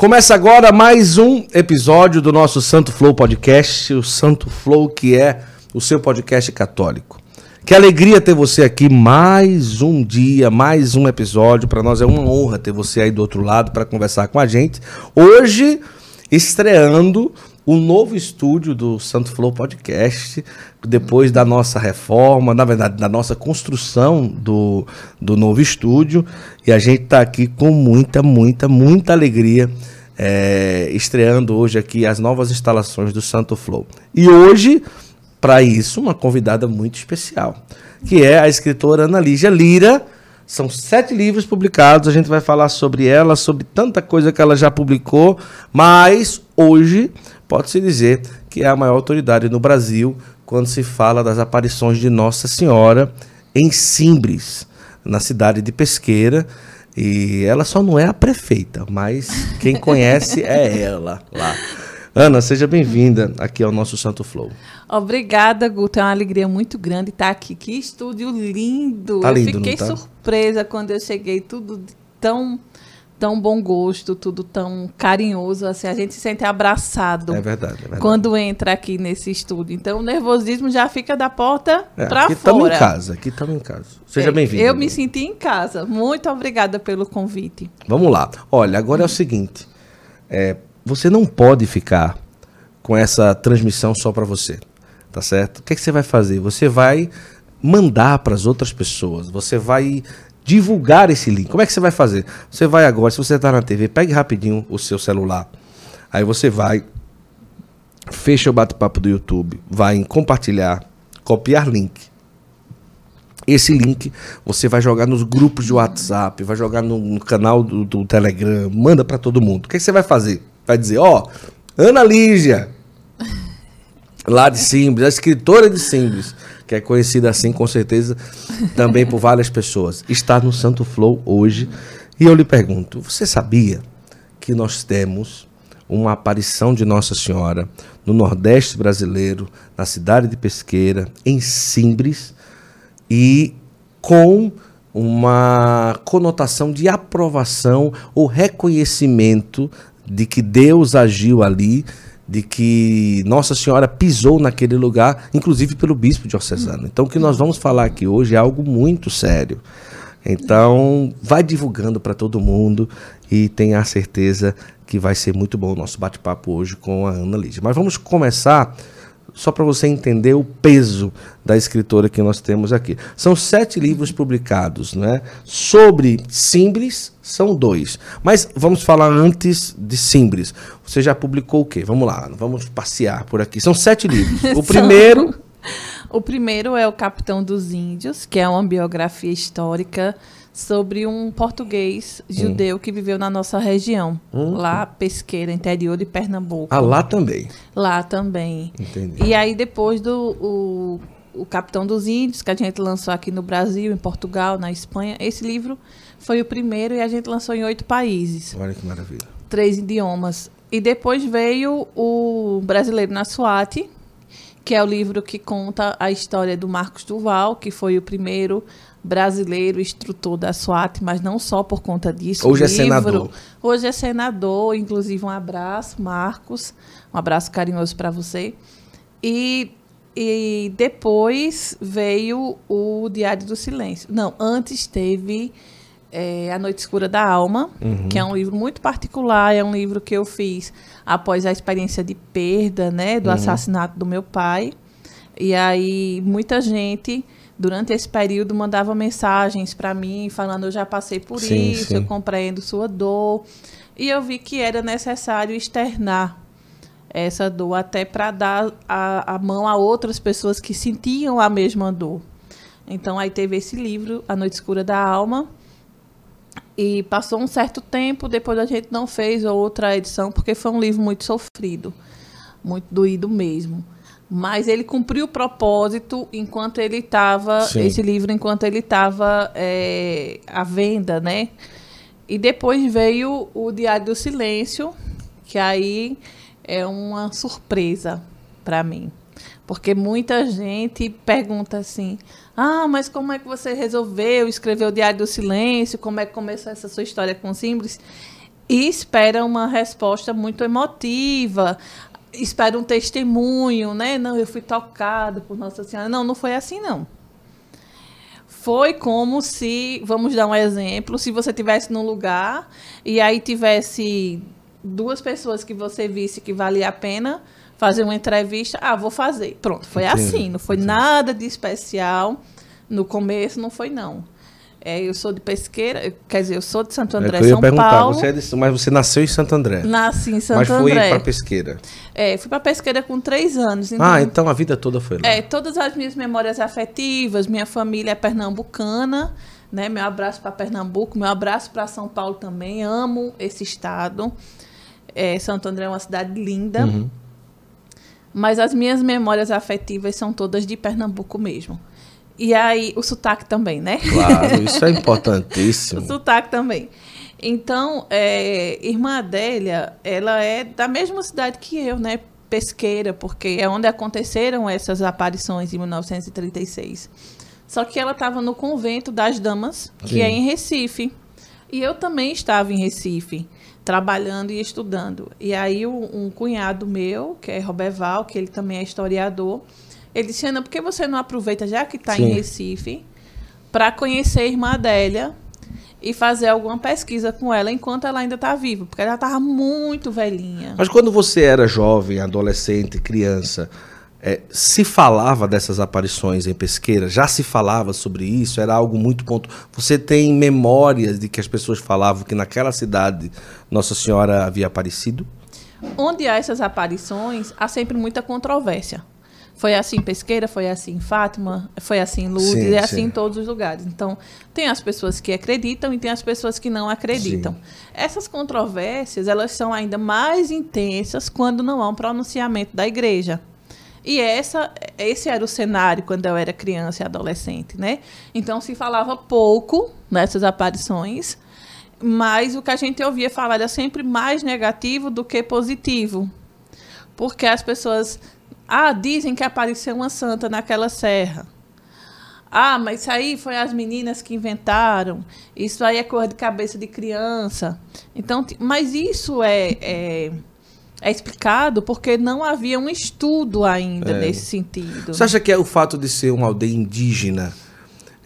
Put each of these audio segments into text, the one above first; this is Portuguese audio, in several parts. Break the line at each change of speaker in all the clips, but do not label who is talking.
Começa agora mais um episódio do nosso Santo Flow Podcast, o Santo Flow que é o seu podcast católico. Que alegria ter você aqui mais um dia, mais um episódio. Para nós é uma honra ter você aí do outro lado para conversar com a gente. Hoje estreando o novo estúdio do Santo Flow Podcast, depois da nossa reforma, na verdade, da nossa construção do, do novo estúdio. E a gente está aqui com muita, muita, muita alegria é, estreando hoje aqui as novas instalações do Santo Flow. E hoje, para isso, uma convidada muito especial, que é a escritora Ana Lígia Lira. São sete livros publicados, a gente vai falar sobre ela, sobre tanta coisa que ela já publicou, mas hoje pode-se dizer que é a maior autoridade no Brasil quando se fala das aparições de Nossa Senhora em Simbres, na cidade de Pesqueira. E ela só não é a prefeita, mas quem conhece é ela lá. Ana, seja bem-vinda aqui ao nosso Santo Flow.
Obrigada, Guto. É uma alegria muito grande estar aqui. Que estúdio lindo! Tá lindo eu fiquei tá? surpresa quando eu cheguei, tudo tão tão bom gosto, tudo tão carinhoso, assim, a gente se sente abraçado. É verdade, é verdade. Quando entra aqui nesse estúdio. Então o nervosismo já fica da porta é, para fora. Estamos em casa,
aqui estamos em casa. Seja é, bem-vindo. Eu me
senti em casa. Muito obrigada pelo convite.
Vamos lá. Olha, agora é o seguinte. É, você não pode ficar com essa transmissão só para você, tá certo? O que, é que você vai fazer? Você vai mandar para as outras pessoas, você vai divulgar esse link. Como é que você vai fazer? Você vai agora, se você está na TV, pegue rapidinho o seu celular. Aí você vai, fecha o bate-papo do YouTube, vai em compartilhar, copiar link. Esse link você vai jogar nos grupos de WhatsApp, vai jogar no, no canal do, do, Telegram, manda para todo mundo. O que, é que, você vai fazer? Vai dizer, ó, oh, Ana Lígia, lá de Simbres, a escritora de Simbres, que é conhecida assim com certeza também por várias pessoas, está no Santo Flow hoje. E eu lhe pergunto: você sabia que nós temos uma aparição de Nossa Senhora no Nordeste brasileiro, na cidade de Pesqueira, em Simbres, e com uma conotação de aprovação ou reconhecimento de que Deus agiu ali de que Nossa Senhora pisou naquele lugar, inclusive pelo bispo diocesano. Então, o que nós vamos falar aqui hoje é algo muito sério. Então, vai divulgando para todo mundo e tenha a certeza que vai ser muito bom o nosso bate-papo hoje com a Ana Lídia. Mas vamos começar só para você entender o peso da escritora que nós temos aqui. São sete livros publicados, né? Sobre Simbres, são dois. Mas vamos falar antes de Simbres. Você já publicou o quê? Vamos lá, vamos passear por aqui. São sete livros. O primeiro.
o primeiro é O Capitão dos Índios, que é uma biografia histórica sobre um português judeu hum. que viveu na nossa região, hum. lá pesqueira, interior de Pernambuco. Ah, lá também. Lá também. Entendi. E aí depois do o, o Capitão dos Índios, que a gente lançou aqui no Brasil, em Portugal, na Espanha, esse livro foi o primeiro e a gente lançou em oito países.
Olha que maravilha.
Três idiomas. E depois veio o Brasileiro na SWAT, que é o livro que conta a história do Marcos Duval, que foi o primeiro brasileiro, instrutor da SWAT, mas não só por conta disso. Hoje é livro, é senador. Hoje é senador, inclusive um abraço, Marcos. Um abraço carinhoso para você. E, e depois veio o Diário do Silêncio. Não, antes teve é, A Noite Escura da Alma, uhum. que é um livro muito particular, é um livro que eu fiz após a experiência de perda, né, do uhum. assassinato do meu pai. E aí muita gente durante esse período mandava mensagens para mim falando eu já passei por sim, isso, sim. eu compreendo sua dor. E eu vi que era necessário externar essa dor até para dar a, a, mão a outras pessoas que sentiam a mesma dor. Então aí teve esse livro, A Noite Escura da Alma. E passou um certo tempo, depois a gente não fez outra edição, porque foi um livro muito sofrido, muito doído mesmo mas ele cumpriu o propósito enquanto ele estava esse livro enquanto ele estava é, à venda, né? E depois veio o Diário do Silêncio, que aí é uma surpresa para mim, porque muita gente pergunta assim: Ah, mas como é que você resolveu escrever o Diário do Silêncio? Como é que começou essa sua história com os símbolos? e espera uma resposta muito emotiva espera um testemunho, né? Não, eu fui tocado por Nossa Senhora. Não, não foi assim, não. Foi como se, vamos dar um exemplo, se você tivesse num lugar e aí tivesse duas pessoas que você visse que valia a pena fazer uma entrevista, ah, vou fazer. Pronto, foi Entendo. assim, não foi Entendo. nada de especial. No começo não foi não. É, eu sou de Pesqueira, quer dizer, eu sou de Santo é André, é eu ia São perguntar, Paulo. Você é
de, mas você nasceu em Santo André? Nasci em Santo mas André. Mas fui para Pesqueira?
É, fui para Pesqueira com três anos. Então, ah, então a vida toda foi lá. É, todas as minhas memórias afetivas, minha família é pernambucana, né? Meu abraço para Pernambuco, meu abraço para São Paulo também. Amo esse estado. É, Santo André é uma cidade linda. Uhum. Mas as minhas memórias afetivas são todas de Pernambuco mesmo. E aí, o sotaque também, né? Claro, isso é
importantíssimo. o
sotaque também. Então, é, irmã Adélia, ela é da mesma cidade que eu, né? Pesqueira, porque é onde aconteceram essas aparições em 1936. Só que ela estava no convento das damas, que é Sim. é em Recife. E eu também estava em Recife, trabalhando e estudando. E aí um cunhado meu, que é Robert Val que ele também é historiador, ele disse, Ana, por que você não aproveita, já que está em Recife, para conhecer a irmã Adélia e fazer alguma pesquisa com ela enquanto ela ainda está viva, porque ela estava muito velhinha. Mas
quando você era jovem, adolescente, criança, é, se falava dessas aparições em pesqueira? Já se falava sobre isso? Era algo muito ponto. Você tem memórias de que as pessoas falavam que naquela cidade Nossa Senhora havia aparecido?
Onde há essas aparições, há sempre muita controvérsia. Foi assim Pesqueira, foi assim Fátima, foi assim Lourdes, sim, é assim em todos os lugares. Então, tem as pessoas que acreditam e tem as pessoas que não acreditam. Sim. Essas controvérsias, elas são ainda mais intensas quando não há um pronunciamento da igreja. E essa, esse era o cenário quando eu era criança e adolescente, né? Então se falava pouco nessas aparições, mas o que a gente ouvia falar era sempre mais negativo do que positivo. Porque as pessoas ah, dizem que apareceu uma santa naquela serra. Ah, mas isso aí foi as meninas que inventaram. Isso aí é cor de cabeça de criança. Então, mas isso é, é, é explicado porque não havia um estudo ainda é. nesse sentido. Você né? acha
que é o fato de ser uma aldeia indígena?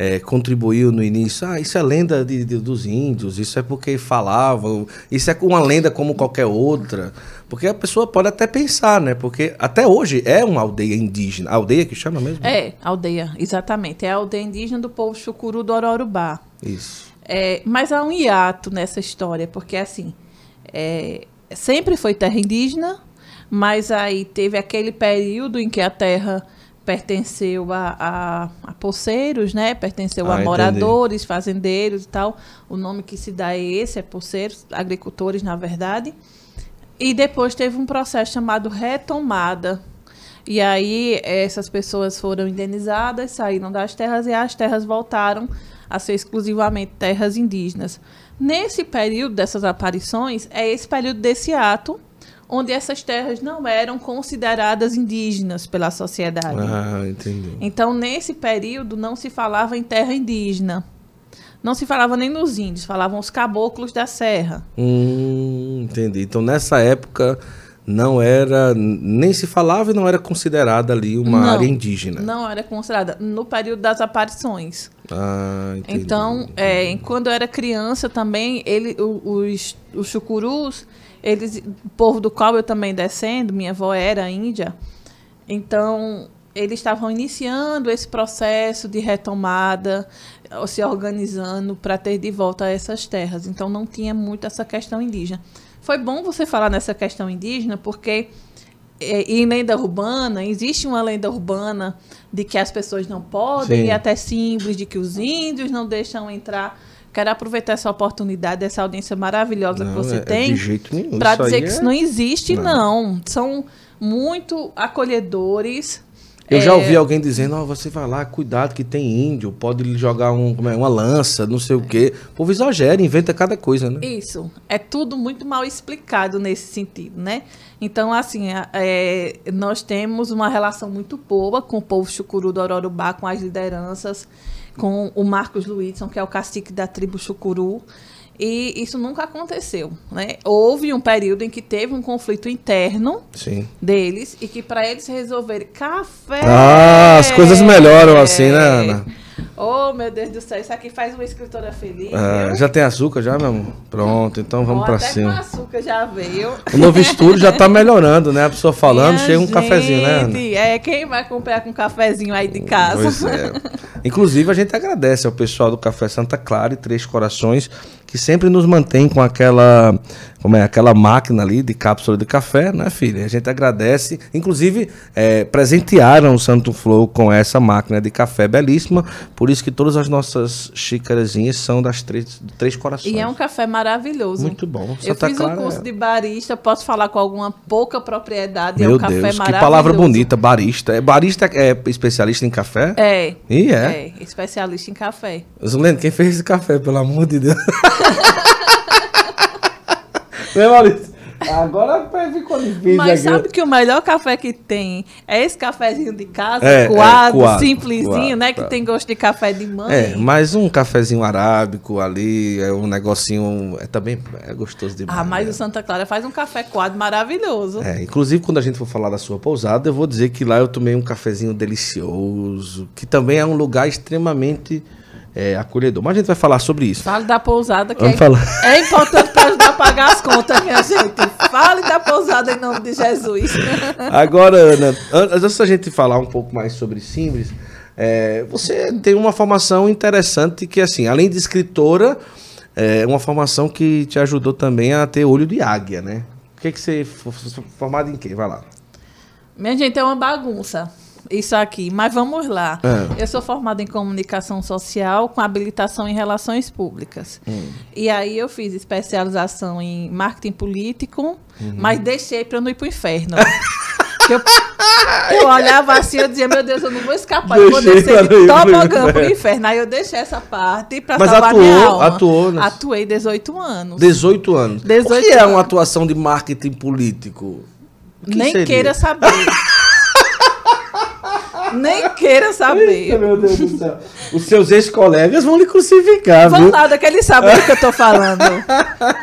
é, contribuiu no início. Ah, isso é lenda de, de, dos índios, isso é porque falavam, isso é uma lenda como qualquer outra. Porque a pessoa pode até pensar, né? Porque até hoje é uma aldeia indígena. A aldeia que chama mesmo?
É, aldeia, exatamente. É a aldeia indígena do povo chucuru do Ororubá. Isso. É, mas há um hiato nessa história, porque assim, é, sempre foi terra indígena, mas aí teve aquele período em que a terra pertenceu a, a, a né? Pertenceu ah, a moradores, entendi. fazendeiros e tal. O nome que se dá é esse, é poceiros, agricultores, na verdade. E depois teve um processo chamado retomada. E aí essas pessoas foram indenizadas, saíram das terras e as terras voltaram a ser exclusivamente terras indígenas. Nesse período dessas aparições, é esse período desse ato onde essas terras não eram consideradas indígenas pela sociedade. Ah, entendi. Então, nesse período, não se falava em terra indígena. Não se falava nem nos índios, falavam os caboclos da serra.
Hum, entendi. Então, nessa época, não era nem se falava e não era considerada ali uma não, área indígena.
Não era considerada no período das aparições.
Ah, entendi. Então,
é, quando eu era criança também, ele, os, os chucurus, eles, povo do qual eu também descendo, minha avó era índia, então eles estavam iniciando esse processo de retomada, se organizando para ter de volta essas terras. Então não tinha muito essa questão indígena. Foi bom você falar nessa questão indígena, porque é, em lenda urbana, existe uma lenda urbana de que as pessoas não podem Sim. até símbolos, de que os índios não deixam entrar Quero aproveitar essa oportunidade, essa audiência maravilhosa não, que você é, é tem,
para dizer que é... isso não existe, não.
não. São muito acolhedores. Eu já é, ouvi
alguém dizendo, oh, você vai lá, cuidado que tem índio, pode lhe jogar um, é, uma lança, não sei o quê. O povo exagera, inventa cada coisa, né?
Isso. É tudo muito mal explicado nesse sentido, né? Então, assim, é, nós temos uma relação muito boa com o povo chucuru do Ororubá, com as lideranças com o Marcos Luizson que é o cacique da tribo Chucuru. E isso nunca aconteceu, né? Houve um período em que teve um conflito interno Sim. deles e que para eles resolverem café. Ah, as coisas melhoram
assim, né, Ana? Oh, meu Deus do céu,
isso aqui faz uma escritora feliz. É,
já tem açúcar já, meu amor? Pronto, então vamos oh, pra até cima. Com
açúcar já veio. O novo estúdio já tá
melhorando, né? A pessoa falando, Minha chega um gente, cafezinho, né? Ana?
É, quem vai comprar com um cafezinho aí de casa? Pois é.
Inclusive, a gente agradece ao pessoal do Café Santa Clara e Três Corações que sempre nos mantém com aquela, como é, aquela máquina ali de cápsula de café, né, filha? A gente agradece. Inclusive, é, presentearam o Santo Flow com essa máquina de café belíssima, por isso que todas as nossas xícarazinhas são das três, três corações. E é um
café maravilhoso. Muito bom. Santa Eu tá fiz Clara... um é. curso de barista, posso falar com alguma pouca propriedade, Meu é um Deus, café maravilhoso. Que palavra bonita,
barista. É, barista é especialista em café? É. E é?
É, especialista em café.
Zulene, quem fez esse café, pelo amor de Deus? né,
Agora ficou difícil. Mas sabe que o melhor café que tem é esse cafezinho de casa, é, coado, é, coado simplesinho, né, coado, né? Tá. Que tem gosto de café de mãe. É,
mas um cafezinho arábico ali, é um negocinho. É também é gostoso demais. Ah, mas
né? o Santa Clara faz um café coado maravilhoso. É,
inclusive, quando a gente for falar da sua pousada, eu vou dizer que lá eu tomei um cafezinho delicioso, que também é um lugar extremamente é, acolhedor. Mas a gente vai falar sobre isso.
Fale da pousada, que é, é, importante para ajudar a pagar as contas, minha gente. Fale da pousada em nome de Jesus.
Agora, Ana, antes da gente falar um pouco mais sobre Simples, é, você tem uma formação interessante que, assim, além de escritora, é uma formação que te ajudou também a ter olho de águia, né? O que, que você. Formado em quê? Vai lá.
Minha gente, é uma bagunça isso aqui, mas vamos lá. É. Eu sou formada em comunicação social com habilitação em relações públicas. Hum. E aí eu fiz especialização em marketing político, uhum. mas deixei para não ir para o inferno. eu, eu, olhava assim, e dizia, meu Deus, eu não vou escapar, deixei eu vou descer de tobogã o inferno. Aí eu deixei essa parte para salvar atuou, minha alma. atuou, Atuei 18 anos.
18 anos. 18 o que anos. é uma atuação de marketing político?
Nem seria? queira saber. Nem queira saber. Eita, meu Deus do céu.
Os seus ex-colegas vão lhe crucificar, Vão lá nada,
que eles sabem do que eu tô falando.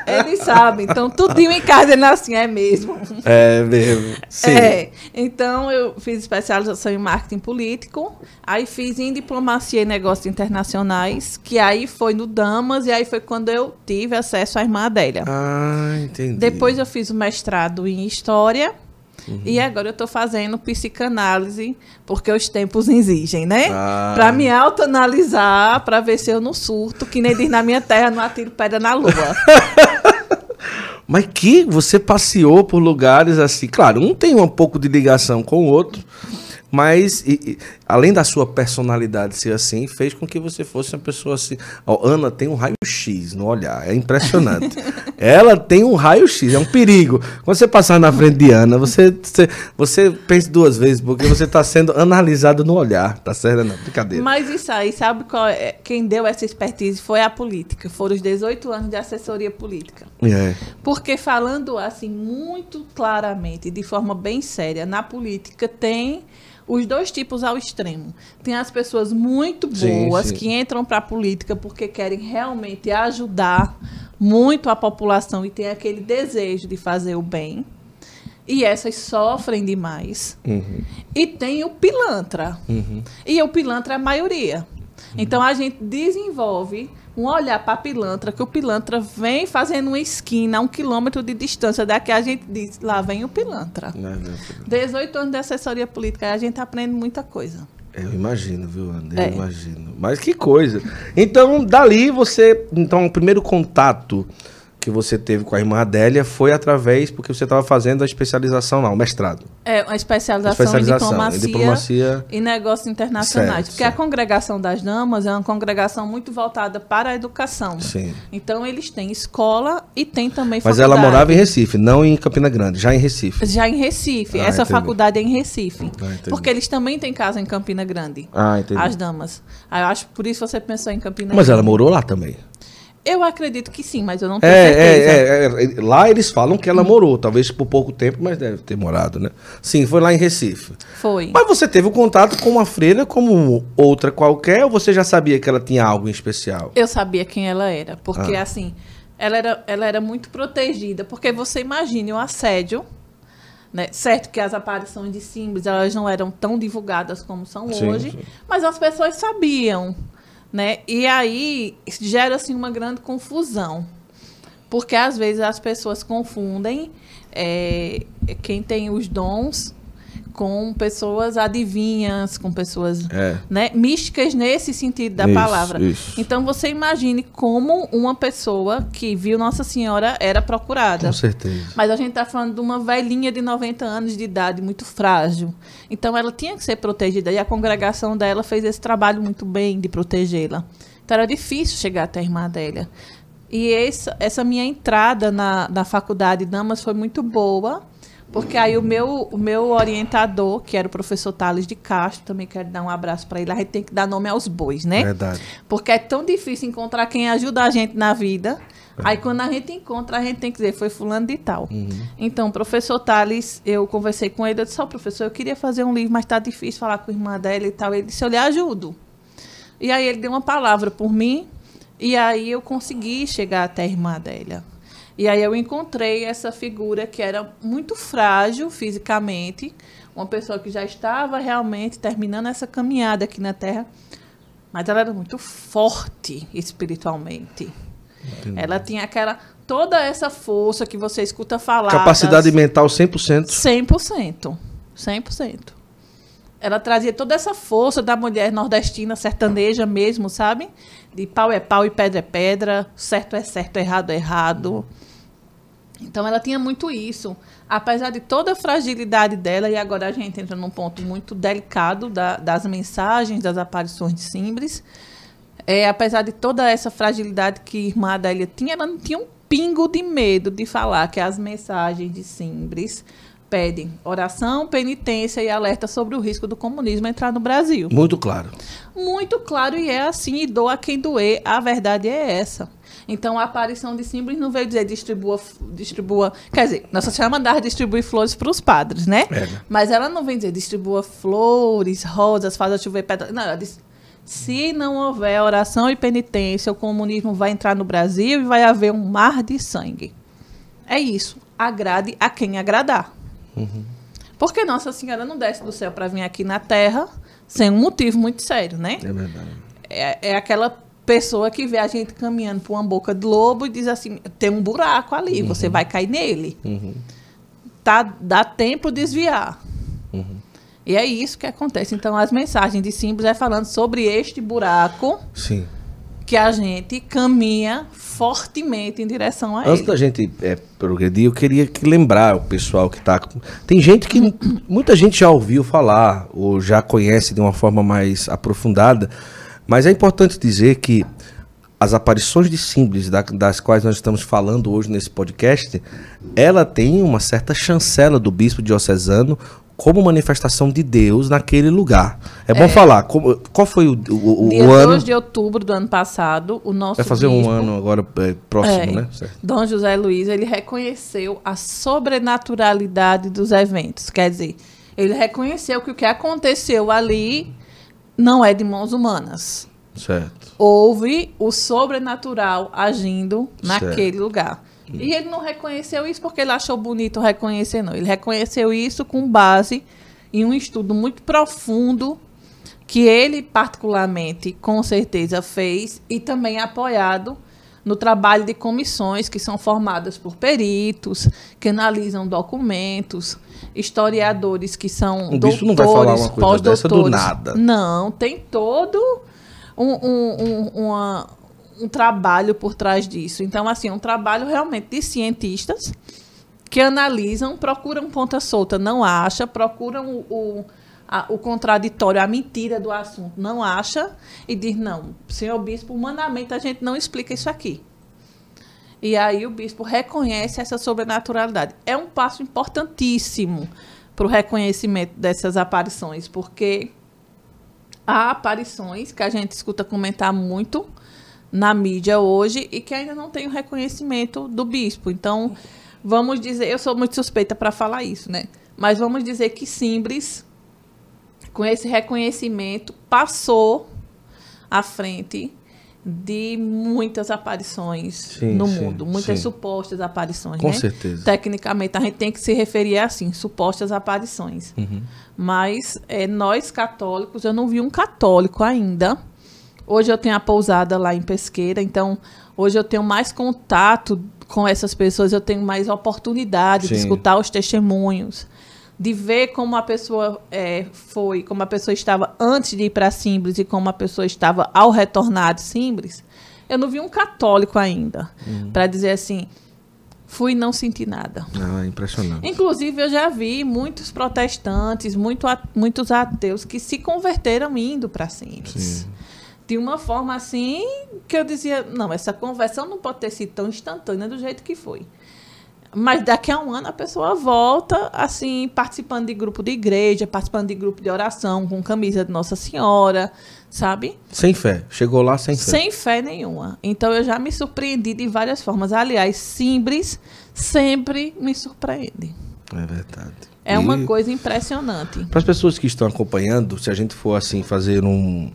Eles sabem. Então, tudinho em casa, ele assim, é mesmo.
É mesmo, sim. É.
Então, eu fiz especialização em marketing político. Aí, fiz em diplomacia e negócios internacionais, que aí foi no Damas, e aí foi quando eu tive acesso à irmã Adélia. Ah, entendi. Depois eu fiz o mestrado em História Uhum. E agora eu estou fazendo psicanálise, porque os tempos exigem, né? Ah. Para me autoanalisar, para ver se eu não surto, que nem diz na minha terra, não atiro pedra na lua.
Mas que você passeou por lugares assim. Claro, um tem um pouco de ligação com o outro, mas. E, além da sua personalidade ser assim, fez com que você fosse uma pessoa assim. Ana tem um raio-x no olhar, é impressionante. Ela tem um raio-x, é um perigo. Quando você passar na frente de Ana, você, você, você pensa duas vezes, porque você está sendo analisado no olhar, tá certo? Não, brincadeira. Mas
isso aí, sabe é? quem deu essa expertise foi a política, foram os 18 anos de assessoria política. É. Porque falando assim muito claramente, de forma bem séria, na política tem os dois tipos ao extremo extremo. Tem as pessoas muito boas sim, sim. que entram para a política porque querem realmente ajudar muito a população e tem aquele desejo de fazer o bem. E essas sofrem demais. Uhum. E tem o pilantra. Uhum. E o pilantra é a maioria. Uhum. Então a gente desenvolve um olhar para pilantra, que o pilantra vem fazendo uma esquina a um quilômetro de distância. Daqui a gente diz, lá vem o pilantra. Não, 18 é anos de assessoria política, a gente aprende muita coisa. Eu
imagino, viu, André? Eu é. imagino. Mas que coisa. Então, dali você. Então, o primeiro contato que você teve com a irmã Adélia foi através porque você estava fazendo a especialização lá, o mestrado.
É, uma especialização, especialização em, diplomacia, em diplomacia e negócios internacionais. Certo, porque certo. a congregação das damas é uma congregação muito voltada para a educação. Sim. Então eles têm escola e têm também Mas faculdade. Mas ela morava em
Recife, não em Campina Grande, já em Recife.
Já em Recife. Ah, Essa entendi. faculdade é em Recife. Ah, porque eles também têm casa em Campina Grande.
Ah, entendi. As
damas. Ah, eu acho por isso você pensou em Campina Mas Grande. Mas ela
morou lá também.
Eu acredito que sim, mas eu não tenho é, é, certeza.
É, é, lá eles falam que ela morou, talvez por pouco tempo, mas deve ter morado, né? Sim, foi lá em Recife. Foi. Mas você teve o um contato com uma freira como outra qualquer, ou você já sabia que ela tinha algo em especial?
Eu sabia quem ela era, porque ah. assim, ela era, ela era muito protegida, porque você imagina o assédio, né? Certo que as aparições de símbolos elas não eram tão divulgadas como são sim, hoje, sim. mas as pessoas sabiam né? E aí gera assim uma grande confusão, porque às vezes as pessoas confundem é, quem tem os dons com pessoas adivinhas, com pessoas é. né, místicas nesse sentido da isso, palavra. Isso. Então você imagine como uma pessoa que viu Nossa Senhora era procurada. Com certeza. Mas a gente está falando de uma velhinha de 90 anos de idade, muito frágil. Então ela tinha que ser protegida e a congregação dela fez esse trabalho muito bem de protegê-la. Então era difícil chegar até a irmã Adélia. E essa, essa minha entrada na, na faculdade de Damas foi muito boa porque aí o meu, o meu orientador, que era o professor Thales de Castro, também quero dar um abraço para ele. A gente tem que dar nome aos bois, né? Verdade. Porque é tão difícil encontrar quem ajuda a gente na vida. É. Aí quando a gente encontra, a gente tem que dizer, foi fulano de tal. Uhum. Então, o professor Thales, eu conversei com ele, eu disse, ó, oh, professor, eu queria fazer um livro, mas tá difícil falar com a irmã dela e tal. Ele disse, eu lhe ajudo. E aí ele deu uma palavra por mim, e aí eu consegui chegar até a irmã dela. E aí eu encontrei essa figura que era muito frágil fisicamente, uma pessoa que já estava realmente terminando essa caminhada aqui na Terra, mas ela era muito forte espiritualmente. Entendi. Ela tinha aquela toda essa força que você escuta falar. Capacidade
das... mental 100%.
100%. 100%. Ela trazia toda essa força da mulher nordestina, sertaneja mesmo, sabe? De pau é pau e pedra é pedra, certo é certo, errado é errado. Uhum então ela tinha muito isso. Apesar de toda a fragilidade dela, e agora a gente entra num ponto muito delicado da, das mensagens, das aparições de Simbres, é, apesar de toda essa fragilidade que a irmã Adélia tinha, ela não tinha um pingo de medo de falar que as mensagens de Simbres pedem oração, penitência e alerta sobre o risco do comunismo entrar no Brasil. Muito claro. Muito claro, e é assim, e doa quem doer, a verdade é essa. Então a aparição de símbolos não veio dizer distribua, distribua. Quer dizer, Nossa Senhora mandava distribuir flores para os padres, né? É. Mas ela não vem dizer distribua flores, rosas, a chover pedra. Não, ela diz. Se não houver oração e penitência, o comunismo vai entrar no Brasil e vai haver um mar de sangue. É isso. Agrade a quem agradar. Uhum. Porque Nossa Senhora não desce do céu para vir aqui na Terra sem um motivo muito sério, né? É verdade. É, é aquela pessoa que vê a gente caminhando por uma boca de lobo e diz assim: tem um buraco ali, uhum. você vai cair nele. Uhum. Tá, dá tempo de desviar. Uhum. E é isso que acontece. Então, as mensagens de símbolos é falando sobre este buraco. Sim. Que a gente caminha fortemente em direção a Antes ele. Antes da
gente é, progredir, eu queria que lembrar o pessoal que está. Tem gente que. muita gente já ouviu falar, ou já conhece de uma forma mais aprofundada mas é importante dizer que as aparições de símbolos da, das quais nós estamos falando hoje nesse podcast, ela tem uma certa chancela do bispo diocesano como manifestação de Deus naquele lugar. É, é. bom falar. Como, qual foi o, o, o Dia ano? 2 de
outubro do ano passado, o nosso. Vai fazer bispo, um
ano agora é, próximo, é, né? Certo.
Dom José Luiz ele reconheceu a sobrenaturalidade dos eventos. Quer dizer, ele reconheceu que o que aconteceu ali não é de mãos humanas. Certo. Houve o sobrenatural agindo certo. naquele lugar. E ele não reconheceu isso porque ele achou bonito reconhecer, não. Ele reconheceu isso com base em um estudo muito profundo que ele, particularmente, com certeza fez e também apoiado no trabalho de comissões que são formadas por peritos, que analisam documentos, historiadores que são o doutores, não vai falar uma coisa dessa do nada. Não, tem todo um, um, um, uma, um trabalho por trás disso. Então, assim, é um trabalho realmente de cientistas que analisam, procuram ponta solta, não acha, procuram o, o a, o contraditório, a mentira do assunto, não acha e diz: não, senhor bispo, humanamente a gente não explica isso aqui. E aí o bispo reconhece essa sobrenaturalidade. É um passo importantíssimo para o reconhecimento dessas aparições, porque há aparições que a gente escuta comentar muito na mídia hoje e que ainda não tem o reconhecimento do bispo. Então, vamos dizer, eu sou muito suspeita para falar isso, né? Mas vamos dizer que Simbres com esse reconhecimento, passou à frente de muitas aparições sim, no sim, mundo, muitas sim. supostas aparições. Com né? certeza. Tecnicamente, a gente tem que se referir assim, supostas aparições. Uhum. Mas é, nós católicos, eu não vi um católico ainda. Hoje eu tenho a pousada lá em Pesqueira, então hoje eu tenho mais contato com essas pessoas, eu tenho mais oportunidade de escutar os testemunhos de ver como a pessoa é, foi, como a pessoa estava antes de ir para Simples e como a pessoa estava ao retornar de Simples, eu não vi um católico ainda uhum. para dizer assim. Fui e não senti nada.
Ah, impressionante.
Inclusive, eu já vi muitos protestantes, muito, muitos ateus que se converteram indo para Simples. Sim de uma forma assim que eu dizia, não, essa conversão não pode ter sido tão instantânea do jeito que foi. Mas daqui a um ano a pessoa volta, assim, participando de grupo de igreja, participando de grupo de oração, com camisa de Nossa Senhora, sabe?
Sem fé. Chegou lá sem fé. Sem
fé nenhuma. Então eu já me surpreendi de várias formas. Aliás, Simbres sempre me surpreende.
É verdade. É e uma
coisa impressionante. Para
as pessoas que estão acompanhando, se a gente for assim fazer um,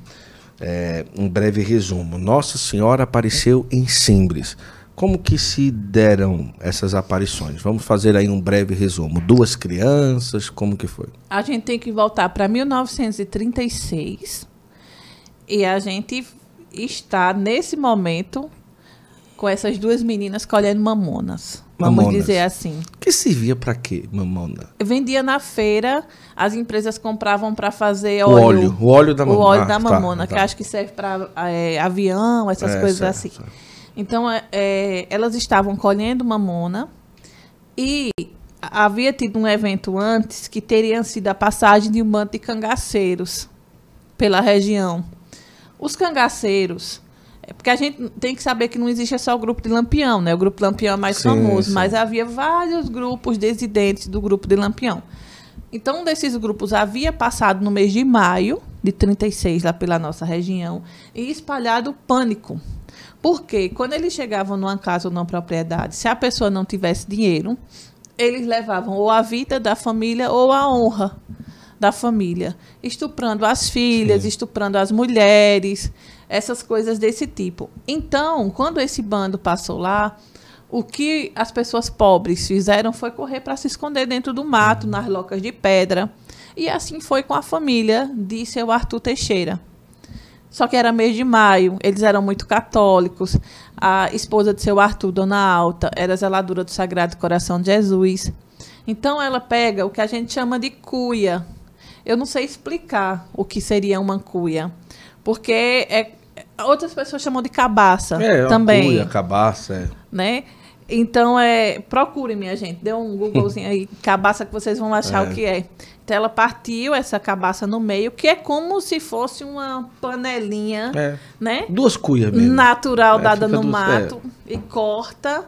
é, um breve resumo, Nossa Senhora apareceu em Simbres. Como que se deram essas aparições? Vamos fazer aí um breve resumo. Duas crianças, como que foi?
A gente tem que voltar para 1936 e a gente está nesse momento com essas duas meninas colhendo mamonas. Mamonas. Vamos dizer assim.
Que servia para quê, mamona?
Vendia na feira, as empresas compravam para fazer óleo. óleo, o óleo da mamona. O óleo da mamona, ah, tá, que tá. acho que serve para é, avião, essas é, coisas certo, assim. Certo. Então, é, é, elas estavam colhendo mamona e havia tido um evento antes que teria sido a passagem de um bando de cangaceiros pela região. Os cangaceiros, é, porque a gente tem que saber que não existe só o grupo de Lampião, né? O grupo Lampião é mais sim, famoso, sim. mas havia vários grupos desidentes do grupo de Lampião. Então, um desses grupos havia passado no mês de maio de 36 lá pela nossa região e espalhado o pânico porque quando eles chegavam numa casa ou numa propriedade, se a pessoa não tivesse dinheiro, eles levavam ou a vida da família ou a honra da família, estuprando as filhas, Sim. estuprando as mulheres, essas coisas desse tipo. Então, quando esse bando passou lá, o que as pessoas pobres fizeram foi correr para se esconder dentro do mato, uhum. nas locas de pedra. E assim foi com a família de seu Arthur Teixeira. Só que era mês de maio, eles eram muito católicos. A esposa de seu Arthur, Dona Alta, era zeladora do Sagrado Coração de Jesus. Então ela pega o que a gente chama de cuia. Eu não sei explicar o que seria uma cuia, porque é, outras pessoas chamam de cabaça é, é também. Cuia,
cabaça, é.
né? Então é, procure minha gente, dê um Googlezinho aí, cabaça que vocês vão achar é. o que é. Então ela partiu essa cabaça no meio, que é como se fosse uma panelinha, é, né? Duas cuias mesmo. Natural é, dada no duas, é. mato é. e corta.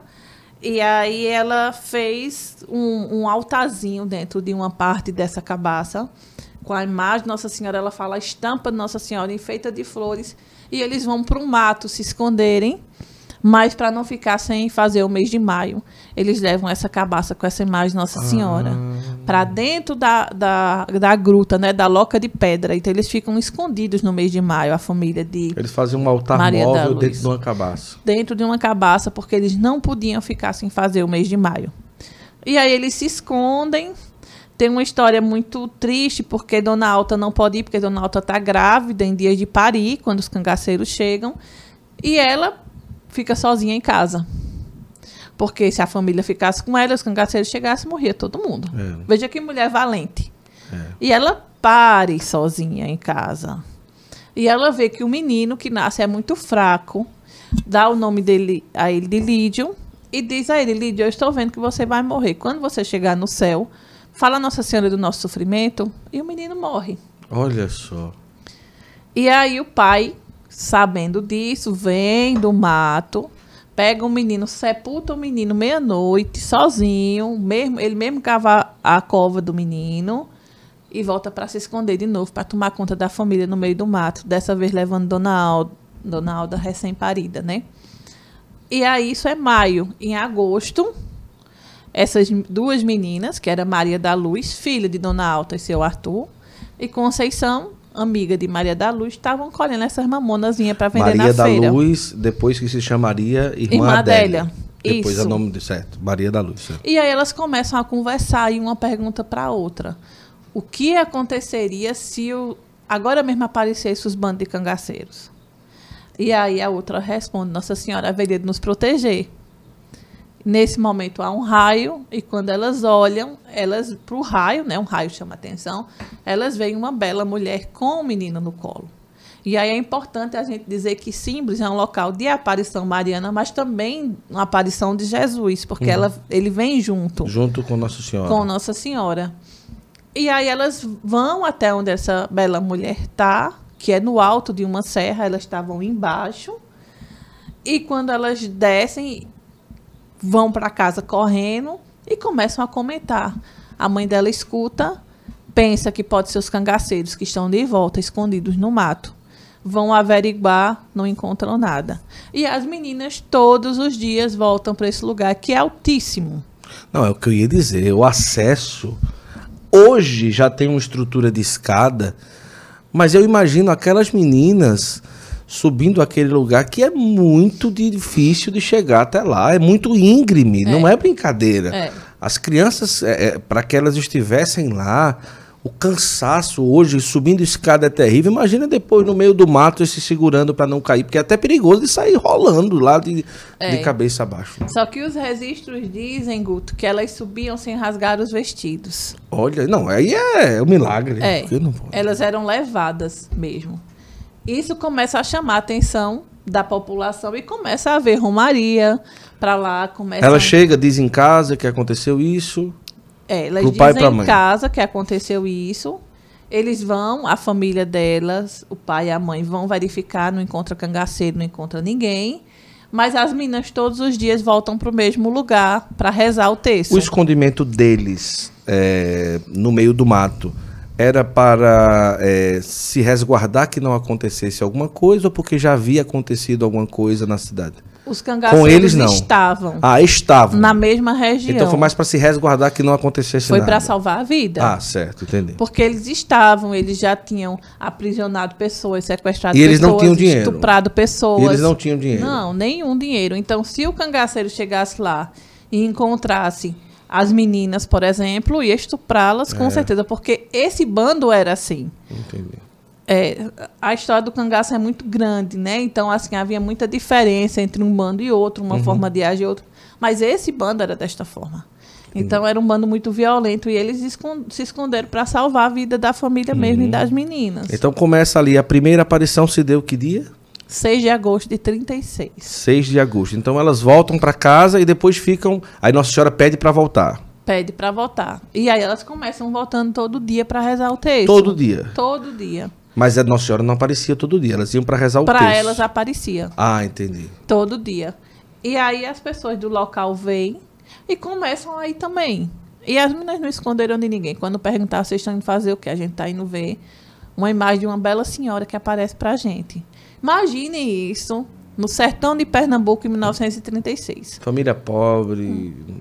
E aí ela fez um, um dentro de uma parte dessa cabaça com a imagem de Nossa Senhora, ela fala a estampa de Nossa Senhora enfeita de flores e eles vão para o mato se esconderem, mas para não ficar sem fazer o mês de maio eles levam essa cabaça com essa imagem Nossa Senhora ah. para dentro da, da, da gruta, né, da loca de pedra. Então eles ficam escondidos no mês de maio, a família de Eles
fazem um altar Maria móvel dentro de uma cabaça.
Dentro de uma cabaça, porque eles não podiam ficar sem fazer o mês de maio. E aí eles se escondem tem uma história muito triste, porque Dona Alta não pode ir, porque Dona Alta está grávida em dias de parir, quando os cangaceiros chegam. E ela fica sozinha em casa. Porque se a família ficasse com ela, os cangaceiros chegassem, morria todo mundo. É. Veja que mulher valente. É. E ela pare sozinha em casa. E ela vê que o menino que nasce é muito fraco, dá o nome dele a ele de Lídio e diz a ele: Lídio, eu estou vendo que você vai morrer. Quando você chegar no céu, fala Nossa Senhora do nosso sofrimento e o menino morre.
Olha só.
E aí o pai, sabendo disso, vem do mato pega o um menino, sepulta o um menino meia-noite, sozinho, mesmo, ele mesmo cava a cova do menino e volta para se esconder de novo, para tomar conta da família no meio do mato, dessa vez levando Dona Alda, Dona Alda recém-parida, né? E aí isso é maio, em agosto, essas duas meninas, que era Maria da Luz, filha de Dona Alta e seu Arthur, e Conceição, amiga de Maria da Luz, estavam colhendo essas mamonazinhas para vender Maria na feira. Maria da Luz,
depois que se chamaria Irmã, Irmã Adélia. Adélia. Depois Isso. é o nome de certo, Maria da Luz. Certo.
E aí elas começam a conversar e uma pergunta para outra. O que aconteceria se o, agora mesmo aparecesse os bandos de cangaceiros? E aí a outra responde: Nossa Senhora de nos proteger. Nesse momento há um raio e quando elas olham, elas para o raio, né? Um raio chama atenção. Elas veem uma bela mulher com um menino no colo. E aí é importante a gente dizer que Simbres é um local de aparição mariana, mas também uma aparição de Jesus, porque uhum. ela, ele vem
junto. Junto com Nossa Senhora. Com Nossa
Senhora. E aí elas vão até onde essa bela mulher está, que é no alto de uma serra, elas estavam embaixo. E quando elas descem, vão para casa correndo e começam a comentar. A mãe dela escuta, pensa que pode ser os cangaceiros que estão de volta, escondidos no mato. Vão averiguar, não encontram nada. E as meninas todos os dias voltam para esse lugar que é altíssimo.
Não, é o que eu ia dizer. O acesso hoje já tem uma estrutura de escada, mas eu imagino aquelas meninas subindo aquele lugar que é muito difícil de chegar até lá, é muito íngreme, é. não é brincadeira. É. As crianças, é, é, para que elas estivessem lá, o cansaço hoje, subindo escada é terrível. Imagina depois no meio do mato se segurando para não cair, porque é até perigoso de sair rolando lá de, é. de cabeça abaixo.
Só que os registros dizem, Guto, que elas subiam sem rasgar os vestidos.
Olha, não, aí é um milagre. É.
Elas eram levadas mesmo isso começa a chamar a atenção da população e começa a haver romaria para lá. Começa ela a... chega,
diz em casa que aconteceu isso. É, mãe. Ela pai em casa
que aconteceu isso. Eles vão, a família delas, o pai e a mãe vão verificar, não encontra cangaceiro, não encontra ninguém. Mas as meninas todos os dias voltam para o mesmo lugar para rezar o texto. O
escondimento deles é, no meio do mato era para é, se resguardar que não acontecesse alguma coisa ou porque já havia acontecido alguma coisa na cidade? Os cangaceiros Com eles, não. estavam. Ah, estavam. Na
mesma região. Então foi mais
para se resguardar que não acontecesse foi nada. Foi para
salvar a vida. Ah,
certo, entendi.
Porque eles estavam, eles já tinham aprisionado pessoas, sequestrado e eles pessoas, não tinham dinheiro. estuprado pessoas. E eles não tinham dinheiro. Não, nenhum dinheiro. Então, se o cangaceiro chegasse lá e encontrasse as meninas, por exemplo, e estuprá-las, com é. certeza, porque esse bando era assim. Entendi. É, a história do cangaço é muito grande, né? Então, assim, havia muita diferença entre um bando e outro, uma uhum. forma de agir e outra. Mas esse bando era desta forma. Então, era um bando muito violento e eles se esconderam para salvar a vida da família uhum. mesmo e uhum. das meninas. Então,
começa ali. A primeira aparição se deu que dia?
6 de agosto de 36.
6 de agosto. Então elas voltam para casa e depois ficam. Aí Nossa Senhora pede para voltar.
Pede para voltar. E aí elas começam voltando todo dia para rezar o texto. Todo dia. Todo dia.
Mas a Nossa Senhora não aparecia todo dia, elas iam para rezar o pra texto. Para elas
aparecia.
Ah, entendi.
Todo dia. E aí as pessoas do local vêm e começam aí também. E as meninas não esconderam de ninguém. Quando perguntar, vocês estão indo fazer o que? A gente está indo ver uma imagem de uma bela senhora que aparece pra gente. Imaginem isso no sertão de Pernambuco em 1936.
Família pobre. Hum.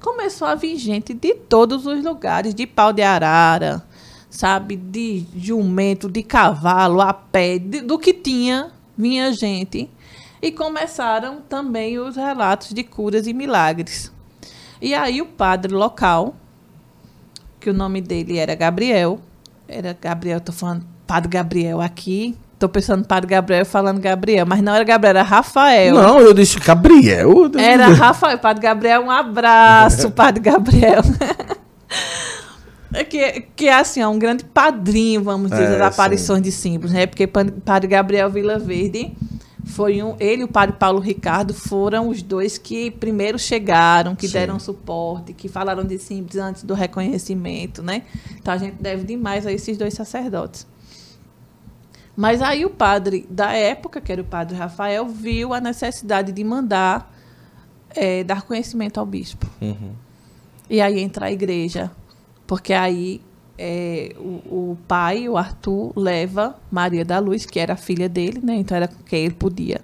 Começou a vir gente de todos os lugares, de pau de arara, sabe, de jumento, de cavalo, a pé, de, do que tinha, vinha gente. E começaram também os relatos de curas e milagres. E aí o padre local, que o nome dele era Gabriel, era Gabriel, tô falando Padre Gabriel aqui, Tô pensando Padre Gabriel falando Gabriel, mas não era Gabriel, era Rafael. Não,
eu disse Gabriel.
Era Rafael. Padre Gabriel, um abraço, Padre Gabriel. que, que é assim, é um grande padrinho, vamos dizer, é, das aparições sim. de símbolos, né? Porque Padre Gabriel Vila Verde foi um, ele e o Padre Paulo Ricardo foram os dois que primeiro chegaram, que sim. deram suporte, que falaram de símbolos antes do reconhecimento, né? Então a gente deve demais a esses dois sacerdotes. Mas aí o padre da época, que era o padre Rafael, viu a necessidade de mandar é, dar conhecimento ao bispo. Uhum. E aí entra a igreja, porque aí é, o, o, pai, o Arthur, leva Maria da Luz, que era a filha dele, né? Então era com quem ele podia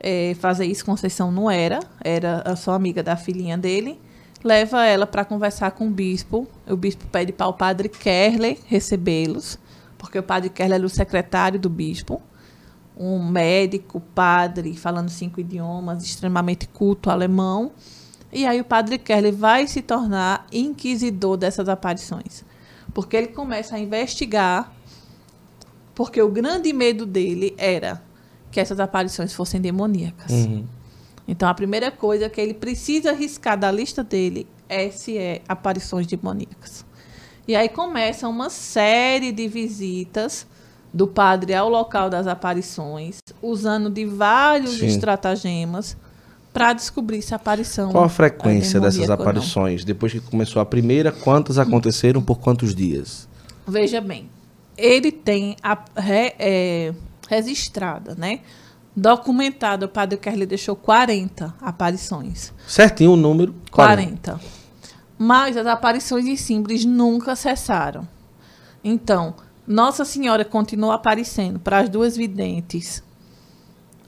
é, fazer isso. Conceição não era, era a sua amiga da filhinha dele. Leva ela para conversar com o bispo. O bispo pede para o padre Kerley recebê-los porque o padre Kelly era o secretário do bispo, um médico, padre, falando cinco idiomas, extremamente culto alemão. E aí o padre Kelly vai se tornar inquisidor dessas aparições, porque ele começa a investigar, porque o grande medo dele era que essas aparições fossem demoníacas. Uhum. Então a primeira coisa que ele precisa riscar da lista dele é se é aparições demoníacas. E aí começa uma série de visitas do padre ao local das aparições, usando de vários Sim. estratagemas para descobrir se a aparição. Qual a frequência é dessas aparições?
Depois que começou a primeira, quantas aconteceram por quantos dias?
Veja bem, ele tem a, re, é, registrada, né? Documentado, o padre Kerley deixou 40 aparições.
Certinho o número? 40.
40. Mas as aparições de símbolos nunca cessaram. Então, Nossa Senhora continuou aparecendo para as duas videntes.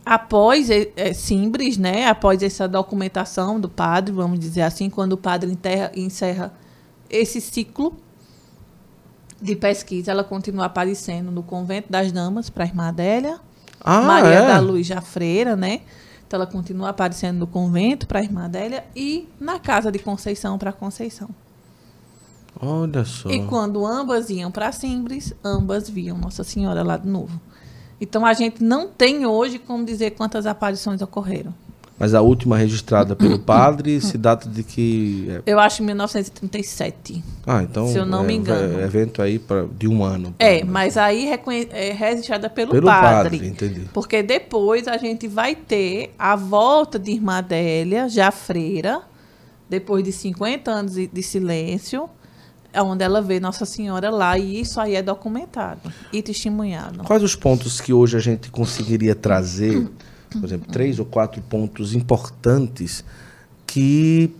Após é, Simbres, né? Após essa documentação do padre, vamos dizer assim, quando o padre enterra, encerra esse ciclo de pesquisa, ela continua aparecendo no convento das damas para a irmã Adélia, ah, Maria é? da Luz Jafreira, né? Então ela continua aparecendo no convento para a irmã Adélia e na casa de Conceição para Conceição.
Olha só. E
quando ambas iam para Simbres, ambas viam Nossa Senhora lá de novo. Então a gente não tem hoje como dizer quantas aparições ocorreram.
Mas a última registrada pelo padre se data de que.
Eu acho 1937. Ah, então. Se eu não é, me engano.
É evento aí pra, de um ano.
É, mas aí é registrada pelo, pelo padre. padre. Entendi. Porque depois a gente vai ter a volta de Irmã Adélia, já freira, depois de 50 anos de silêncio é onde ela vê Nossa Senhora lá e isso aí é documentado e testemunhado. Quais
os pontos que hoje a gente conseguiria trazer por exemplo, três ou quatro pontos importantes que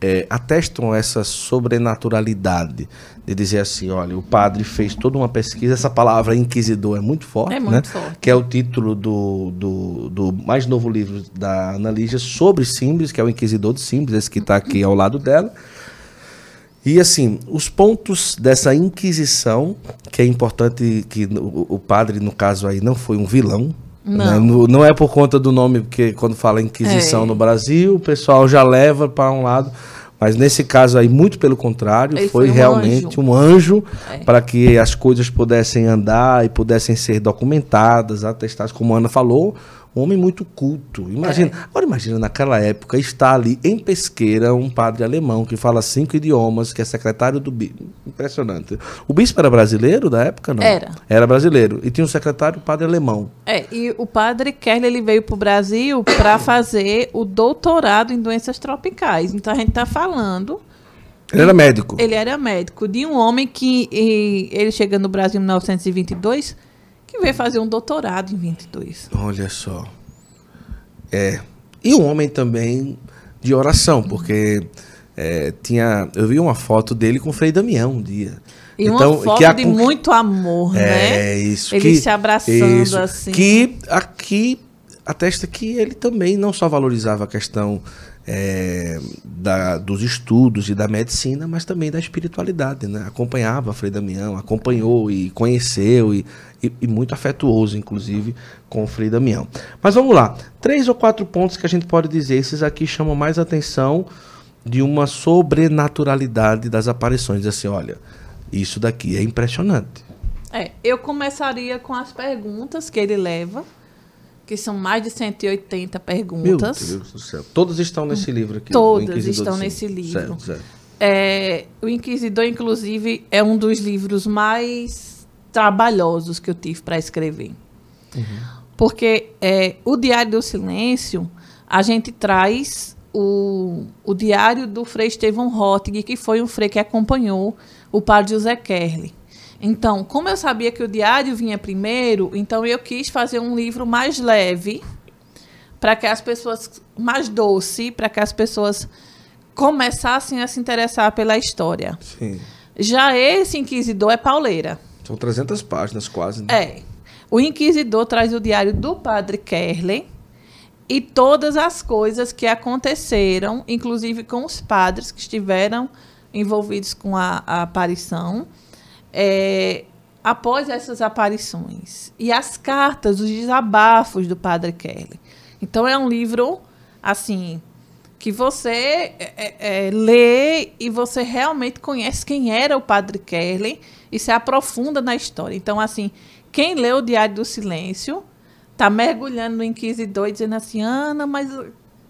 é, atestam essa sobrenaturalidade de dizer assim, olha, o padre fez toda uma pesquisa, essa palavra inquisidor é muito forte, é né? muito né? Forte. Que é o título do, do, do, mais novo livro da Ana Lígia sobre Simples, que é o Inquisidor de Simples, esse que está aqui ao lado dela. E assim, os pontos dessa inquisição, que é importante que o, o padre, no caso aí, não foi um vilão, não. Né? não é por conta do nome, porque quando fala Inquisição é. no Brasil, o pessoal já leva para um lado. Mas nesse caso aí, muito pelo contrário, foi, um realmente anjo. um anjo é. para que as coisas pudessem andar e pudessem ser documentadas, atestadas, como a Ana falou um homem muito culto. Imagina, é. agora imagina naquela época está ali em pesqueira um padre alemão que fala cinco idiomas, que é secretário do bispo. Impressionante. O bispo era brasileiro da época, não? Era. Era brasileiro e tinha um secretário padre alemão.
É, e o padre Kerle ele veio para o Brasil para fazer o doutorado em doenças tropicais. Então a gente está falando
ele era médico. Ele
era médico de um homem que e, ele chega no Brasil em 1922 que veio fazer um doutorado em 22.
Olha só. É. E um homem também de oração, porque é, tinha, eu vi uma foto dele com o Frei Damião um dia. E então, uma foto que a, de muito amor, é, né? É isso. Ele que, se abraçando isso, assim. Que aqui atesta que ele também não só valorizava a questão é, da, dos estudos e da medicina, mas também da espiritualidade, né? Acompanhava Frei Damião, acompanhou e conheceu e, e, e muito afetuoso, inclusive, com o Frei Damião. Mas vamos lá, três ou quatro pontos que a gente pode dizer, esses aqui chamam mais atenção de uma sobrenaturalidade das aparições, assim, olha, isso daqui é impressionante.
É, eu começaria com as perguntas que ele leva, que são mais de 180 perguntas. Meu Deus
do céu. Todas estão nesse livro aqui. Todas estão nesse livro. Certo, certo.
É, o Inquisidor, inclusive, é um dos livros mais trabalhosos que eu tive para escrever. Uhum. Porque é, o Diário do Silêncio, a gente traz o, o diário do Frei Estevão Rottig, que foi um frei que acompanhou o padre José Kerley. Então, como eu sabia que o diário vinha primeiro, então eu quis fazer um livro mais leve, para que as pessoas mais doce, para que as pessoas começassem a se interessar pela história. Sim. Já esse Inquisidor é pauleira.
São 300 páginas quase. Né?
É. O Inquisidor traz o diário do padre Kerley e todas as coisas que aconteceram, inclusive com os padres que estiveram envolvidos com a, a aparição é, após essas aparições. E as cartas, os desabafos do padre Kelly. Então é um livro, assim, que você é, é, é, lê e você realmente conhece quem era o padre Kelly e se aprofunda na história. Então, assim, quem lê o Diário do Silêncio tá mergulhando no inquisidor e dizendo assim, Ana, mas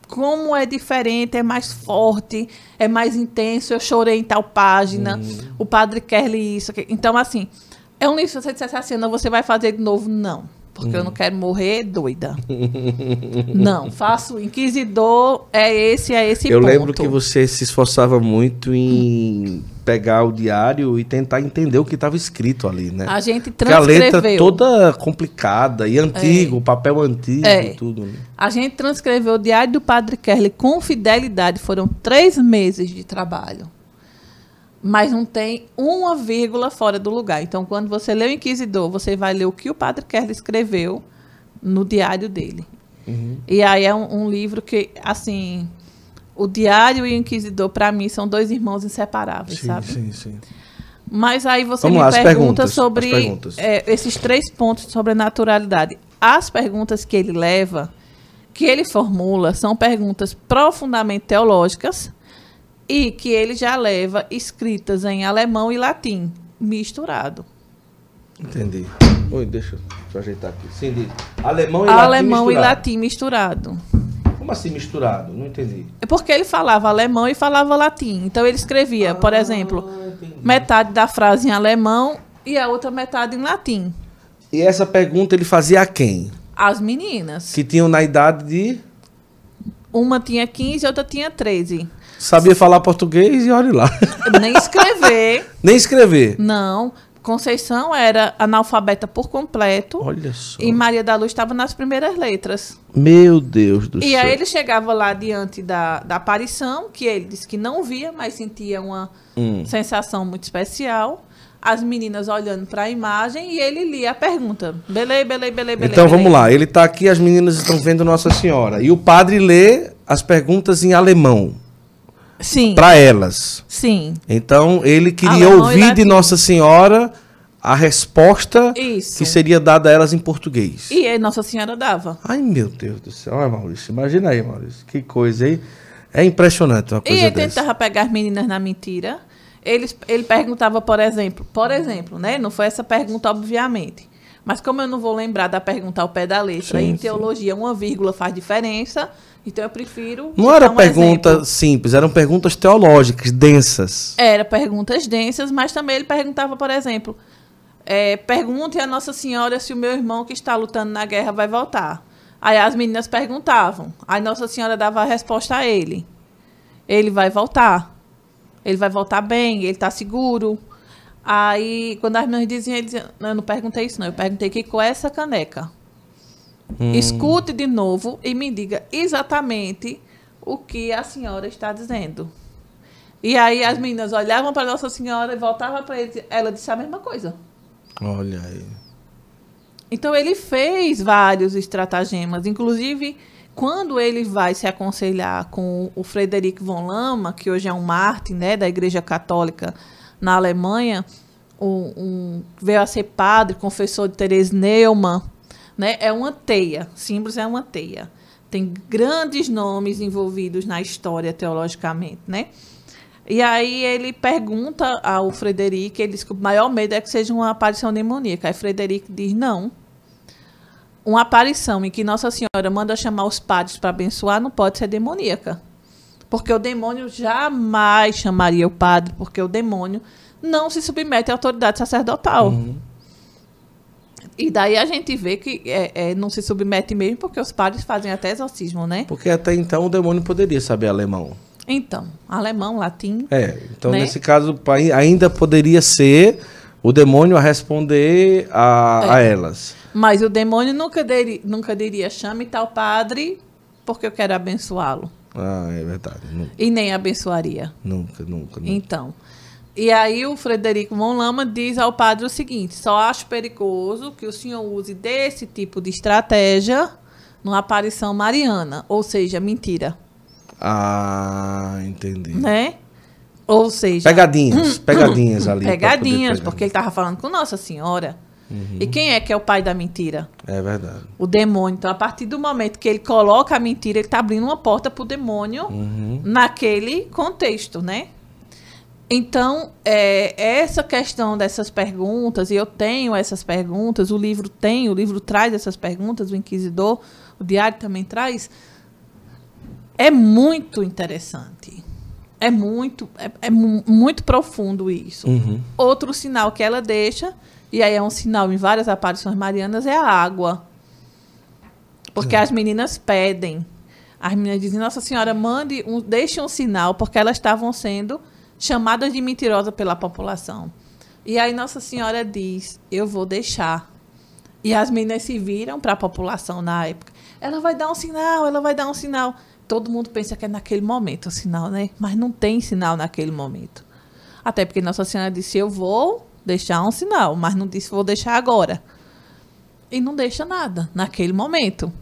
como é diferente, é mais forte, é mais intenso. Eu chorei em tal página. Hum. O padre quer ler isso. Então, assim, é um livro, se você dissesse assim, não, você vai fazer de novo. Não porque hum. eu não uhum. quero morrer doida. não, faço inquisidor, é esse, é esse eu ponto. Eu lembro que
você se esforçava muito em pegar o diário e tentar entender o que estava escrito ali, né? A
gente transcreveu. Porque a letra
toda complicada e antigo, é. papel antigo é. e tudo. Né?
A gente transcreveu o diário do Padre Kerley com fidelidade. Foram três meses de trabalho mas não tem uma vírgula fora do lugar. Então, quando você lê o Inquisidor, você vai ler o que o Padre Kerle escreveu no diário dele. Uhum. E aí é um, um, livro que, assim, o diário e o Inquisidor, para mim, são dois irmãos inseparáveis, sim, sabe? Sim, sim. Mas aí você Vamos me lá, pergunta sobre é, esses três pontos sobre a naturalidade. As perguntas que ele leva, que ele formula, são perguntas profundamente teológicas, e que ele já leva escritas em alemão e latim, misturado.
Entendi. Oi, deixa, eu ajeitar aqui. Sim, Alemão e alemão latim misturado. e latim
misturado. Como assim misturado? Não entendi. É porque ele falava alemão e falava latim. Então ele escrevia, ah, por exemplo, entendi. metade da frase em alemão e a outra metade em latim.
E essa pergunta ele fazia a quem?
As meninas.
Que tinham na idade de.
Uma tinha 15 e outra tinha 13.
Sabia falar português e olhe lá.
Nem escrever.
Nem escrever.
Não. Conceição era analfabeta por completo. Olha só. E Maria da Luz estava nas primeiras letras.
Meu Deus do e céu. E
aí ele chegava lá diante da, da aparição, que ele disse que não via, mas sentia uma hum. sensação muito especial as meninas olhando para a imagem e ele lia a pergunta. Belei, belei, belei, belei. Então vamos
lá, ele está aqui, as meninas estão vendo Nossa Senhora. E o padre lê as perguntas em alemão. Sim. Para elas. Sim. Então ele queria ouvir de Nossa Senhora a resposta Isso. que seria dada a elas em português.
E aí Nossa Senhora dava.
Ai, meu Deus do céu. Olha, Maurício, imagina aí, Maurício. Que coisa, hein? É impressionante uma coisa E ele dessa.
tentava pegar as meninas na mentira. Ele, ele perguntava, por exemplo, por exemplo, né? Não foi essa pergunta, obviamente. Mas como eu não vou lembrar da pergunta ao pé da letra, sim, em teologia sim. uma vírgula faz diferença, então eu prefiro. Não era um pergunta
exemplo. simples, eram perguntas teológicas, densas.
Era perguntas densas, mas também ele perguntava, por exemplo, é, pergunte a Nossa Senhora se o meu irmão que está lutando na guerra vai voltar. Aí as meninas perguntavam. Aí Nossa Senhora dava a resposta a ele. Ele vai voltar. Ele vai voltar bem, ele está seguro. Aí, quando as meninas diziam, ele dizia, não, eu não perguntei isso, não. Eu perguntei que com é essa caneca. Hum. Escute de novo e me diga exatamente o que a senhora está dizendo. E aí as meninas olhavam para Nossa Senhora e voltavam para ele. Ela disse a mesma coisa.
Olha aí.
Então ele fez vários estratagemas, inclusive quando ele vai se aconselhar com o Frederico von Lama, que hoje é um mártir né, da Igreja Católica na Alemanha, um, um, veio a ser padre, confessor de Therese Neumann, né? É uma teia. Simbros é uma teia. Tem grandes nomes envolvidos na história teologicamente, né? E aí ele pergunta ao Frederico, ele diz que o maior medo é que seja uma aparição demoníaca. Aí Frederico diz: "Não. Uma aparição em que Nossa Senhora manda chamar os padres para abençoar não pode ser demoníaca. Porque o demônio jamais chamaria o padre, porque o demônio não se submete à autoridade sacerdotal. Uhum. E daí a gente vê que é, é, não se submete mesmo porque os padres fazem até exorcismo, né?
Porque até então o demônio poderia saber alemão.
Então, alemão, latim. É,
então né? nesse caso ainda poderia ser o demônio a responder a, é. a elas.
Mas o demônio nunca, deri, nunca diria chame tal padre porque eu quero abençoá-lo.
Ah, é verdade. Nunca.
E nem abençoaria.
Nunca, nunca, nunca.
Então. E aí o Frederico Monlama diz ao padre o seguinte: só acho perigoso que o senhor use desse tipo de estratégia numa aparição mariana, ou seja, mentira.
Ah, entendi. Né?
Ou seja, pegadinhas, hum, hum. pegadinhas ali. Pegadinhas, porque ele estava falando com Nossa Senhora.
Uhum. E quem
é que é o pai da mentira? É verdade. O demônio. Então, a partir do momento que ele coloca a mentira, ele está abrindo uma porta para o demônio uhum. naquele contexto, né? Então, é, essa questão dessas perguntas, e eu tenho essas perguntas, o livro tem, o livro traz essas perguntas, o Inquisidor, o Diário também traz, é muito interessante. É muito, é, é muito profundo isso. Uhum. Outro sinal que ela deixa, e aí é um sinal em várias aparições marianas, é a água. Porque é. as meninas pedem. As meninas dizem, Nossa Senhora, mande um, deixe um sinal, porque elas estavam sendo chamadas de mentirosa pela população. E aí Nossa Senhora diz: Eu vou deixar. E as meninas se viram para a população na época. Ela vai dar um sinal, ela vai dar um sinal. Todo mundo pensa que é naquele momento o sinal, né? Mas não tem sinal naquele momento. Até porque Nossa Senhora disse: Eu vou deixar um sinal, mas não disse: Vou deixar agora. E não deixa nada naquele momento.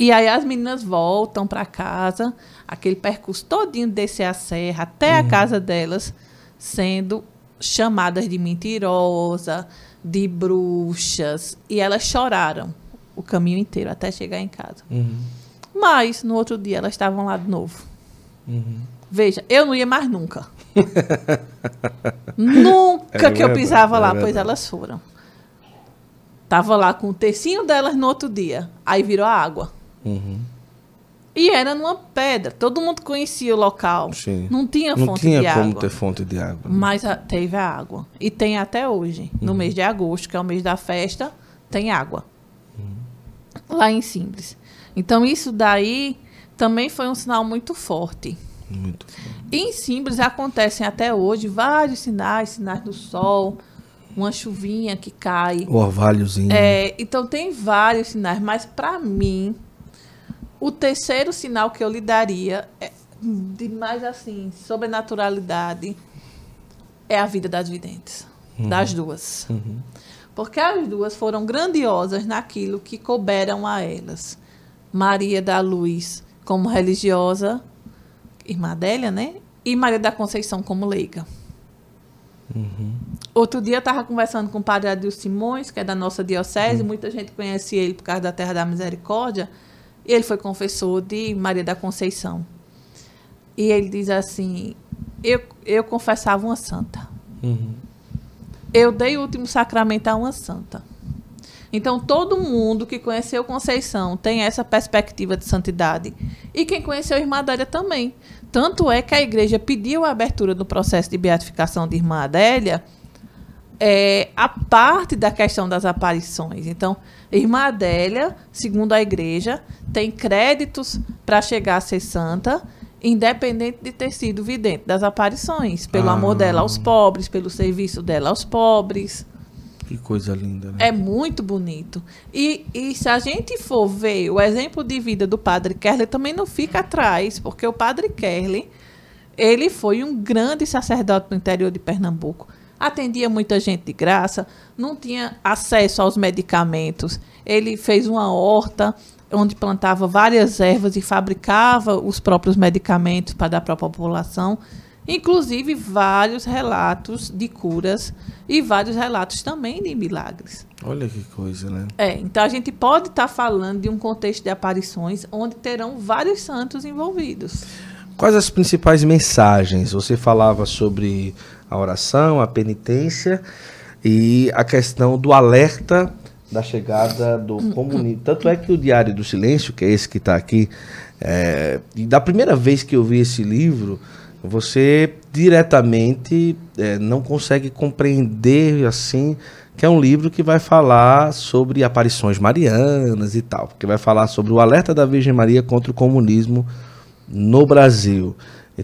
E aí as meninas voltam para casa, aquele percurso todinho descer a serra até uhum. a casa delas, sendo chamadas de mentirosa, de bruxas, e elas choraram o caminho inteiro até chegar em casa. Uhum. Mas no outro dia elas estavam lá de novo. Uhum. Veja, eu não ia mais nunca. nunca é que eu pisava é lá, pois elas foram. Tava lá com o tecinho delas no outro dia. Aí virou a água. Uhum. E era numa pedra. Todo mundo conhecia o local. Sim. Não tinha fonte de água. Não tinha como ter
fonte de água. Né?
Mas a, ah, teve a água. E tem até hoje. Uhum. No mês de agosto, que é o mês da festa, tem água. Uhum. Lá em Simples. Então, isso daí também foi um sinal muito forte. Muito forte. Em Simples acontecem até hoje vários sinais sinais do sol uma chuvinha que cai. O
orvalhozinho. Né?
É, então tem vários sinais, mas para mim, o terceiro sinal que eu lhe daria, é, de mais assim, sobrenaturalidade, é a vida das videntes,
uhum. das duas. Uhum.
Porque as duas foram grandiosas naquilo que couberam a elas. Maria da Luz como religiosa, irmã Adélia, né? E Maria da Conceição como leiga. Uhum. Outro dia eu estava conversando com o padre Adil Simões, que é da nossa diocese, uhum. muita gente conhece ele por causa da Terra da Misericórdia. Ele foi confessor de Maria da Conceição. E ele diz assim: Eu, eu confessava uma santa. Uhum. Eu dei o último sacramento a uma santa. Então, todo mundo que conheceu Conceição tem essa perspectiva de santidade. E quem conheceu Irmã Adélia também. Tanto é que a igreja pediu a abertura do processo de beatificação de Irmã Adélia é, a parte da questão das aparições. Então, Irmã Adélia, segundo a igreja, tem créditos para chegar a ser santa, independente de ter sido vidente das aparições, pelo ah. amor dela aos pobres, pelo serviço dela aos pobres.
Que coisa linda, né?
É muito bonito. E, e se a gente for ver o exemplo de vida do padre Kerley, também não fica atrás, porque o padre Kerley, ele foi um grande sacerdote no interior de Pernambuco atendia muita gente de graça, não tinha acesso aos medicamentos. Ele fez uma horta onde plantava várias ervas e fabricava os próprios medicamentos para dar para a população, inclusive vários relatos de curas e vários relatos também de milagres.
Olha que coisa, né?
É, então a gente pode estar tá falando de um contexto de aparições onde terão vários santos envolvidos.
Quais as principais mensagens? Você falava sobre a oração, a penitência e a questão do alerta da chegada do hum, hum. comunismo. Tanto é que o Diário do Silêncio, que é esse que está aqui, é, e da primeira vez que eu vi esse livro, você diretamente é, não consegue compreender assim que é um livro que vai falar sobre aparições marianas e tal, que vai falar sobre o alerta da Virgem Maria contra o comunismo no Brasil.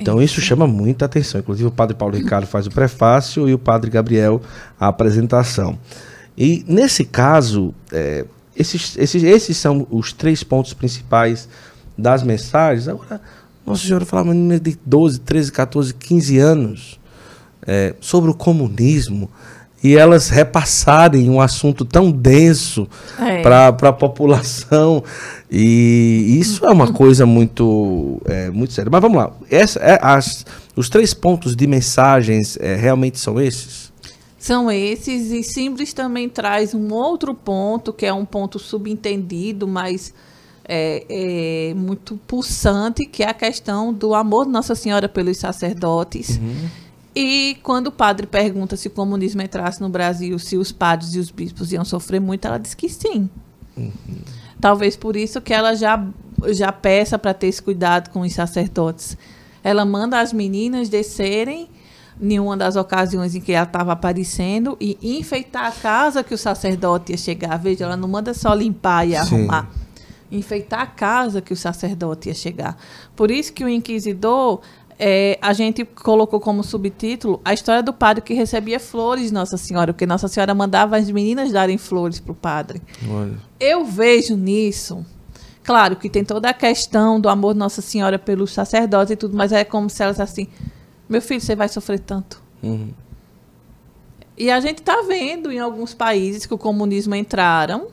Então isso. isso chama muita atenção. Inclusive o padre Paulo Ricardo faz o prefácio e o padre Gabriel a apresentação. E nesse caso, é, esses, esses, esses são os três pontos principais das mensagens. Agora, Nossa Senhora menina de 12, 13, 14, 15 anos é, sobre o comunismo, e elas repassarem um assunto tão denso é. para a população. E isso é uma coisa muito, é, muito séria. Mas vamos lá. Essa, é, as, os três pontos de mensagens é, realmente são
esses? São esses, e Simples também traz um outro ponto, que é um ponto subentendido, mas é, é, muito pulsante, que é a questão do amor de Nossa Senhora pelos sacerdotes. Uhum. E quando o padre pergunta se o comunismo entrasse no Brasil, se os padres e os bispos iam sofrer muito, ela diz que sim. Uhum. Talvez por isso que ela já, já peça para ter esse cuidado com os sacerdotes. Ela manda as meninas descerem em uma das ocasiões em que ela estava aparecendo e enfeitar a casa que o sacerdote ia chegar. Veja, ela não manda só limpar e Sim. arrumar. Enfeitar a casa que o sacerdote ia chegar. Por isso que o inquisidor, é, a gente colocou como subtítulo a história do padre que recebia flores de Nossa Senhora, porque Nossa Senhora mandava as meninas darem flores para o padre. Olha. Eu vejo nisso. Claro que tem toda a questão do amor de Nossa Senhora pelos sacerdotes e tudo, mas é como se elas assim, meu filho, você vai sofrer tanto. Uhum. E a gente está vendo em alguns países que o comunismo entraram,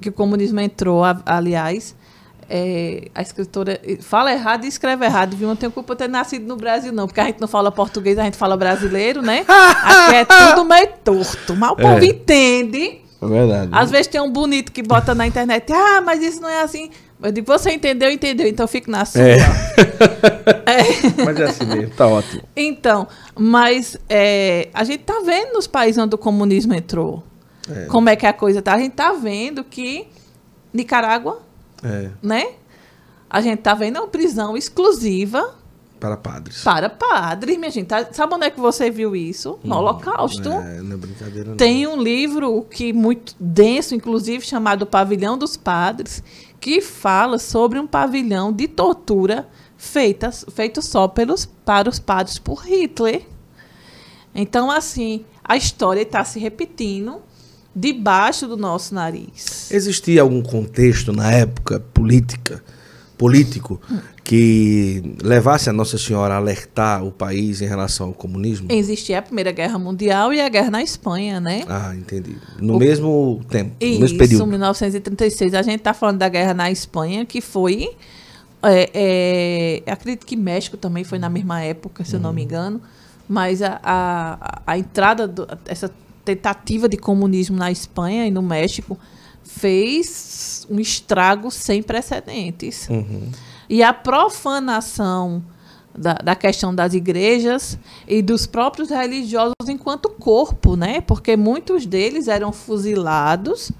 que o comunismo entrou, aliás, é, a escritora fala errado e escreve errado, viu? Não tenho culpa de ter nascido no Brasil, não, porque a gente não fala português, a gente fala brasileiro, né? Aqui é tudo meio torto, mas o é. povo é. entende. É verdade. Às vezes tem um bonito que bota na internet, ah, mas isso não é assim. Eu digo, você entendeu, entendeu, então fique na sua. É.
é. Mas é assim mesmo, tá ótimo.
Então, mas é, a gente tá vendo nos países onde o comunismo entrou. É. Como é que a coisa tá? A gente tá vendo que Nicarágua é. Né? A gente tá vendo uma prisão exclusiva
para padres.
Para padres, minha gente. Tá, sabe onde é que você viu isso? No hum, Holocausto. É,
não é brincadeira, não. Tem
um livro que é muito denso, inclusive, chamado Pavilhão dos Padres, que fala sobre um pavilhão de tortura feita, feito só pelos, para os padres por Hitler. Então, assim, a história está se repetindo debaixo do nosso nariz.
Existia algum contexto na época política, político, que levasse a Nossa Senhora a alertar o país em relação ao comunismo?
Existia a Primeira Guerra Mundial e a guerra na Espanha, né? Ah,
entendi. No o... mesmo tempo, no Isso, mesmo período. Isso,
1936. A gente está falando da guerra na Espanha, que foi é, é, acredito que México também foi na mesma época, se eu não me uhum. engano. Mas a, a, a entrada, do, essa tentativa de comunismo na Espanha e no México fez um estrago sem precedentes. Uhum. E a profanação da, da, questão das igrejas e dos próprios religiosos enquanto corpo, né? Porque muitos deles eram fuzilados,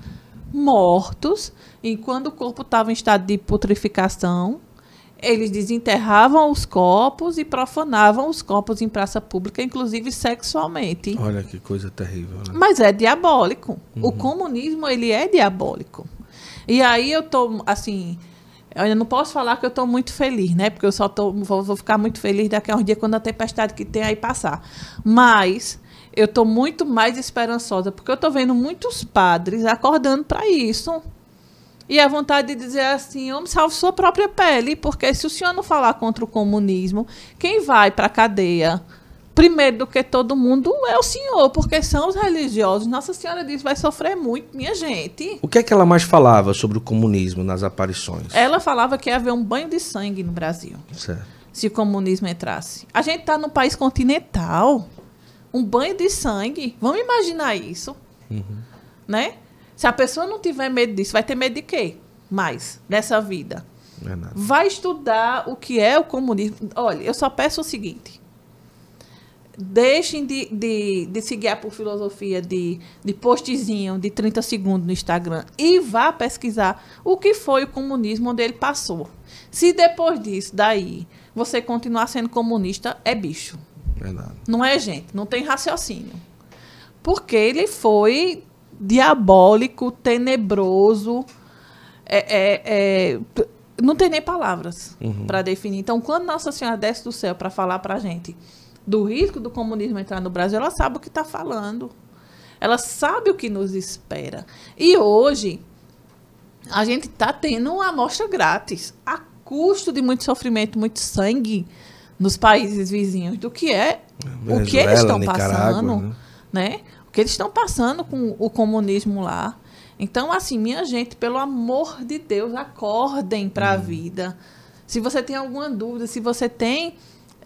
mortos, e quando o corpo estava em estado de putrificação, eles desenterravam os corpos e profanavam os corpos em praça pública, inclusive sexualmente.
Olha que coisa terrível. Né?
Mas é diabólico. Uhum. O comunismo ele é diabólico. E aí eu tô assim, eu não posso falar que eu estou muito feliz, né? Porque eu só tô, vou, vou ficar muito feliz daqui a um dia quando a tempestade que tem aí passar. Mas eu estou muito mais esperançosa, porque eu estou vendo muitos padres acordando para isso. E a vontade de dizer assim, homem, salve sua própria pele, porque se o senhor não falar contra o comunismo, quem vai para a cadeia primeiro do que todo mundo é o senhor, porque são os religiosos. Nossa Senhora diz vai sofrer muito, minha gente.
O que é que ela mais falava sobre o comunismo nas aparições?
Ela falava que ia haver um banho de sangue no Brasil. Certo. Se o comunismo entrasse. A gente está num país continental. Um banho de sangue. Vamos imaginar isso. Uhum. Né? Se a pessoa não tiver medo disso, vai ter medo de quê? Mais nessa vida. É vai estudar o que é o comunismo. Olha, eu só peço o seguinte: deixem de, de, de se guiar por filosofia de, de postzinho de 30 segundos no Instagram e vá pesquisar o que foi o comunismo onde ele passou. Se depois disso, daí, você continuar sendo comunista, é bicho. Verdade. É não é, gente? Não tem raciocínio. Porque ele foi diabólico, tenebroso. É, é, é, não tem nem palavras uhum. para definir. Então, quando Nossa Senhora desce do céu para falar para a gente do risco do comunismo entrar no Brasil, ela sabe o que está falando. Ela sabe o que nos espera. E hoje, a gente está tendo uma amostra grátis, a custo de muito sofrimento, muito sangue nos países vizinhos, do que é Venezuela, é, o que eles estão passando. Né? né? Porque eles estão passando com o comunismo lá. Então, assim, minha gente, pelo amor de Deus, acordem para a hum. vida. Se você tem alguma dúvida, se você tem.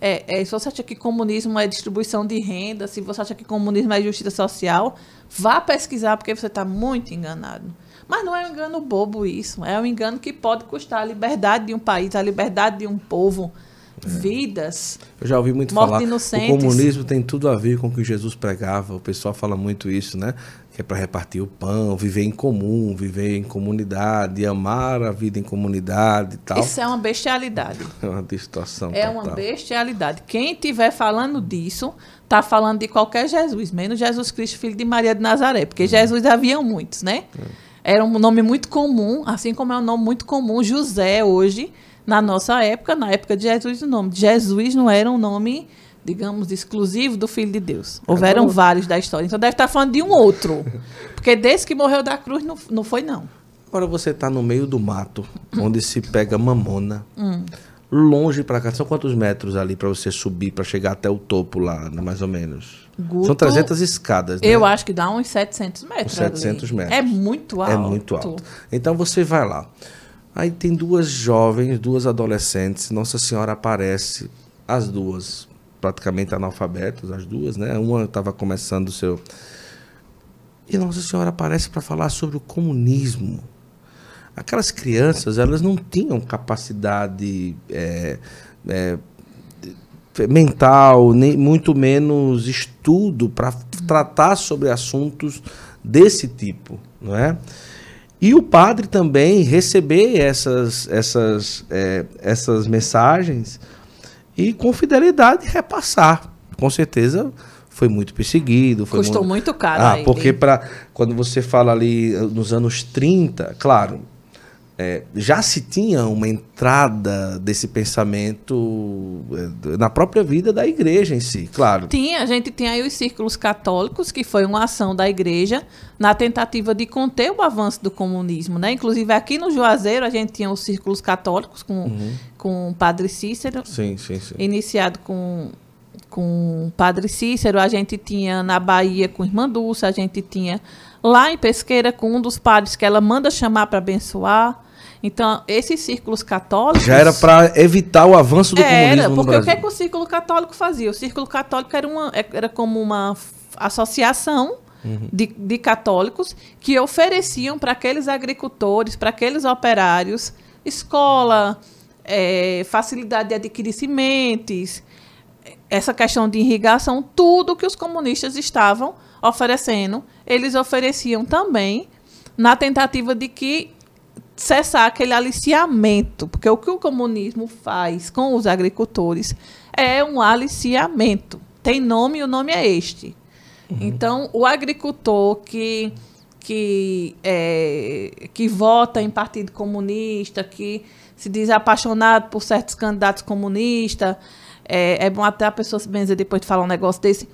É, é, se você acha que comunismo é distribuição de renda, se você acha que comunismo é justiça social, vá pesquisar, porque você está muito enganado. Mas não é um engano bobo isso. É um engano que pode custar a liberdade de um país, a liberdade de um povo. É. vidas. Eu já
ouvi muito falar. Inocentes. O comunismo tem tudo a ver com o que Jesus pregava. O pessoal fala muito isso, né? Que é para repartir o pão, viver em comum, viver em comunidade, amar a vida em comunidade e tal. Isso
é uma bestialidade.
É uma distorção. É total. uma
bestialidade. Quem estiver falando disso, está falando de qualquer Jesus, menos Jesus Cristo, filho de Maria de Nazaré, porque hum. Jesus havia muitos, né? Hum. Era um nome muito comum, assim como é um nome muito comum José hoje na nossa época, na época de Jesus, o nome Jesus não era um nome, digamos, exclusivo do Filho de Deus. Houveram Acabou. vários da história. Então deve estar falando de um outro. Porque desde que morreu da cruz não, não foi, não.
Agora você está no meio do mato, onde se pega mamona. Hum. Longe para cá, são quantos metros ali para você subir, para chegar até o topo lá, né, mais ou menos?
Guto, são 300
escadas, né? Eu
acho que dá uns 700 metros. Uns 700 ali. metros. É muito alto. É
muito alto. Então você vai lá. Aí tem duas jovens, duas adolescentes, Nossa Senhora aparece, as duas, praticamente analfabetas, as duas, né? Uma estava começando o seu. E Nossa Senhora aparece para falar sobre o comunismo. Aquelas crianças, elas não tinham capacidade é, é, mental, nem muito menos estudo para tratar sobre assuntos desse tipo, não é? E o padre também receber essas, essas, é, essas mensagens e com fidelidade repassar. Com certeza foi muito perseguido. Foi Custou muito,
muito caro. Ah, porque
para quando você fala ali eh, nos anos 30, claro, é, já se tinha uma entrada desse pensamento é, na própria vida da igreja em si, claro.
Tinha, a gente tinha aí os círculos católicos, que foi uma ação da igreja na tentativa de conter o avanço do comunismo, né? Inclusive aqui no Juazeiro a gente tinha os círculos católicos com, uhum. com o padre Cícero. Sim, sim, sim. Iniciado com com o padre Cícero, a gente tinha na Bahia com irmã Dulce, a gente tinha lá em Pesqueira com um dos padres que ela manda chamar para abençoar. Então, esses círculos católicos. Já era
para evitar o avanço do era, comunismo. Era, porque o que, é que
o círculo católico fazia? O círculo católico era, uma, é, era como uma associação Uhum. De, de, católicos que ofereciam para aqueles agricultores, para aqueles operários, escola, é, facilidade de adquirir sementes, essa questão de irrigação, tudo que os comunistas estavam oferecendo, eles ofereciam também na tentativa de que cessar aquele aliciamento, porque o que o comunismo faz com os agricultores é um aliciamento. Tem nome e o nome é este. Uhum. Então, o agricultor que que, é, que vota em partido comunista, que se diz apaixonado por certos candidatos comunistas, é, é bom até a pessoa se benzer depois de falar um negócio desse.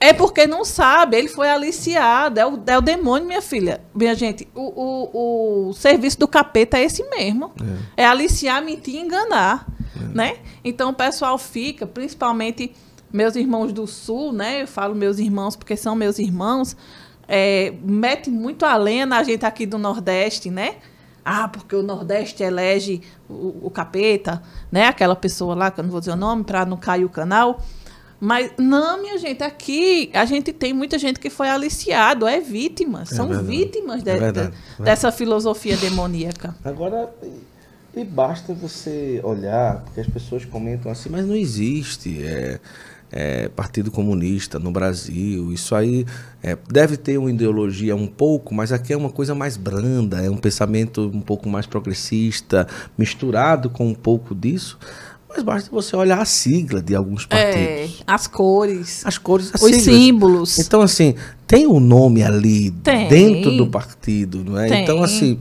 É porque não sabe, ele foi aliciado, é o, é o demônio, minha filha. Minha gente, o, o, o serviço do capeta é esse mesmo. É, é aliciar, mentir e enganar, é. né? Então o pessoal fica, principalmente meus irmãos do Sul, né? Eu falo meus irmãos porque são meus irmãos. É, mete muito a lenha na gente aqui do Nordeste, né? Ah, porque o Nordeste elege o, o capeta, né? Aquela pessoa lá, que eu não vou dizer o nome, para não cair o canal. Mas, não, minha gente, aqui a gente tem muita gente que foi aliciado, é vítima, é são é vítimas de, é verdade, de, né? dessa filosofia demoníaca. Agora,
e, e basta você olhar, porque as pessoas comentam assim, mas não existe é, é Partido Comunista no Brasil, isso aí é, deve ter uma ideologia um pouco, mas aqui é uma coisa mais branda, é um pensamento um pouco mais progressista, misturado com um pouco disso. Mas basta você olhar a sigla de alguns é, partidos.
É, as cores. As cores, as Os siglas. símbolos. Então,
assim, tem o um nome ali tem. dentro do partido, não é? Tem. Então, assim,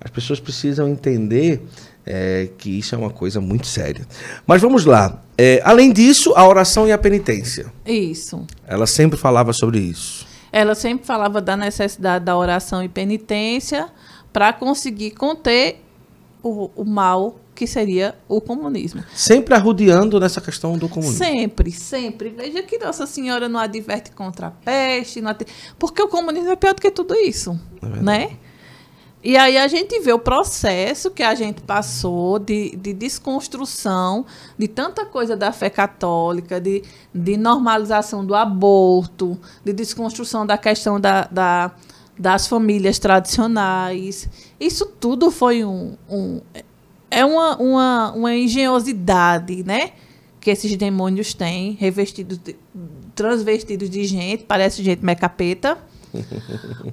as pessoas precisam entender é, que isso é uma coisa muito séria. Mas vamos lá. É, além disso, a oração e a penitência.
Isso.
Ela sempre falava sobre isso.
Ela sempre falava da necessidade da oração e penitência para conseguir conter o, o mal que seria o comunismo.
Sempre arrudeando nessa questão do comunismo.
Sempre, sempre. Veja que Nossa Senhora não adverte contra a peste, não porque o comunismo é pior do que tudo isso, é né? E aí a gente vê o processo que a gente passou de, de desconstrução de tanta coisa da fé católica, de, de normalização do aborto, de desconstrução da questão da, da das famílias tradicionais. Isso tudo foi um, um é uma, uma, uma engenhosidade, né? Que esses demônios têm, revestidos, de, transvestidos de gente, parece gente mecapeta,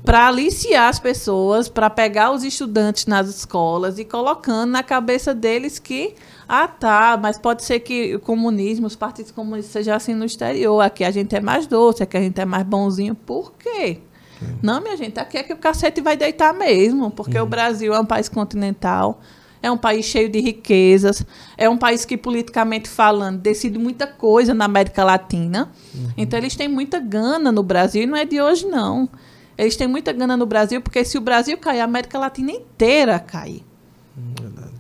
para aliciar as pessoas, para pegar os estudantes nas escolas e colocando na cabeça deles que, ah tá, mas pode ser que o comunismo, os partidos comunistas sejam assim no exterior, aqui a gente é mais doce, aqui a gente é mais bonzinho, por quê? Hum. Não, minha gente, aqui é que o cacete vai deitar mesmo, porque uhum. o Brasil é um país continental, é um país cheio de riquezas, é um país que, politicamente falando, decide muita coisa na América Latina. Uhum. Então, eles têm muita gana no Brasil, e não é de hoje, não. Eles têm muita gana no Brasil, porque se o Brasil cair, a América Latina inteira cai. Hum, verdade.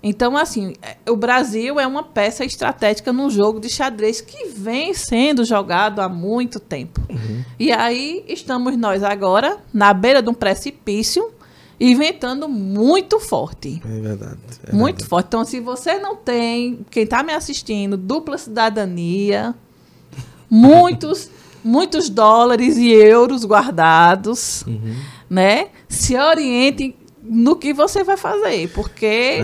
Então, assim, é, o Brasil é uma peça estratégica num jogo de xadrez que vem sendo jogado há muito tempo. Uhum. E aí estamos nós agora na beira de um precipício e ventando muito forte. É verdade. É muito verdade. forte. Então, se você não tem, quem está me assistindo, dupla cidadania, muitos, muitos dólares e euros guardados, uhum. né? Se oriente no que você vai fazer, porque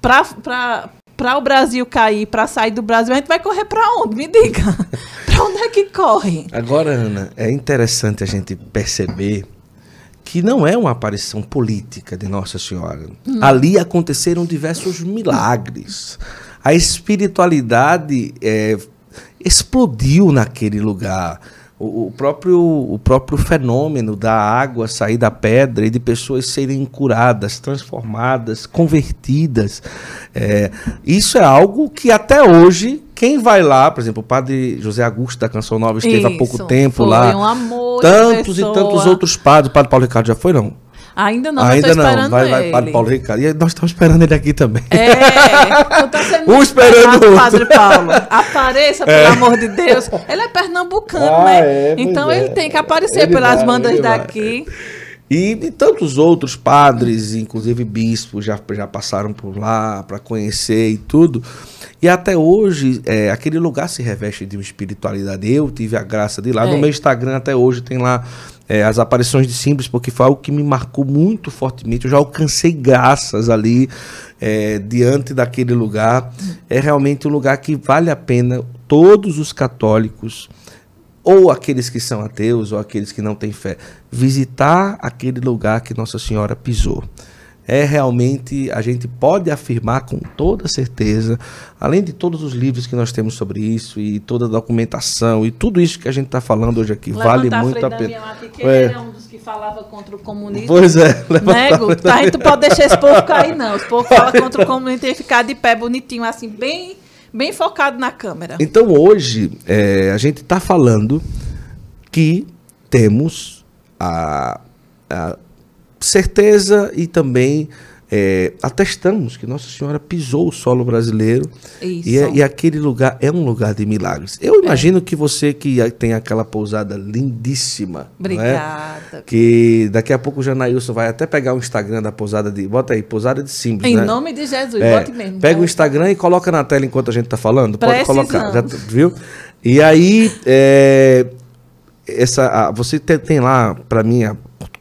para o Brasil cair, para sair do Brasil, a gente vai correr para onde? Me diga. para onde é que corre?
Agora, Ana, é interessante a gente perceber que não é uma aparição política de Nossa Senhora. Hum. Ali aconteceram diversos milagres. A espiritualidade é, explodiu naquele lugar. O, próprio, o próprio fenômeno da água sair da pedra e de pessoas serem curadas, transformadas, convertidas. É, isso é algo que até hoje quem vai lá, por exemplo, o padre José Augusto da Canção Nova esteve Isso, há pouco tempo lá. Um amor
tantos e tantos
outros padres. O padre Paulo Ricardo já foi, não?
Ainda não, Ainda não. Vai, vai, Padre Paulo
Ricardo. E nós estamos esperando ele aqui também.
É, eu tô esperando o Padre Paulo. Apareça, pelo é. amor de Deus. Ele é pernambucano, ah, né? É, então é. ele tem que aparecer ele pelas vai, bandas daqui.
E, e, tantos outros padres, inclusive bispos, já, já passaram por lá para conhecer e tudo. E até hoje, é, aquele lugar se reveste de uma espiritualidade. Eu tive a graça de ir lá. É. No meu Instagram, até hoje, tem lá é, as aparições de simples porque foi algo que me marcou muito fortemente. Eu já alcancei graças ali, é, diante daquele lugar. É realmente um lugar que vale a pena todos os católicos ou aqueles que são ateus ou aqueles que não têm fé, visitar aquele lugar que Nossa Senhora pisou é realmente, a gente pode afirmar com toda certeza, além de todos os livros que nós temos sobre isso e toda a documentação e tudo isso que a gente está falando hoje aqui, Levantar vale muito a pena. Era é. é um
dos que falava contra o comunismo. Pois é. Né, Tá, a gente pode deixar esse povo cair, não. Esse povo fala contra o comunismo e ficar de pé bonitinho, assim, bem, bem focado na câmera.
Então hoje é, a gente está falando que temos a, a certeza e também é, atestamos que Nossa Senhora pisou o solo brasileiro e, é, e, aquele lugar é um lugar de milagres. Eu é. imagino é. que você que tem aquela pousada lindíssima, é? obrigada, que daqui a pouco o Janailson vai até pegar o Instagram da pousada de, bota aí, pousada de simples em né? nome
de Jesus, bote mesmo. Pega né? o
Instagram e coloca na tela enquanto a gente está falando, Precisamos. pode colocar, já, tá, viu? E aí essa, a, você tem, tem lá para mim a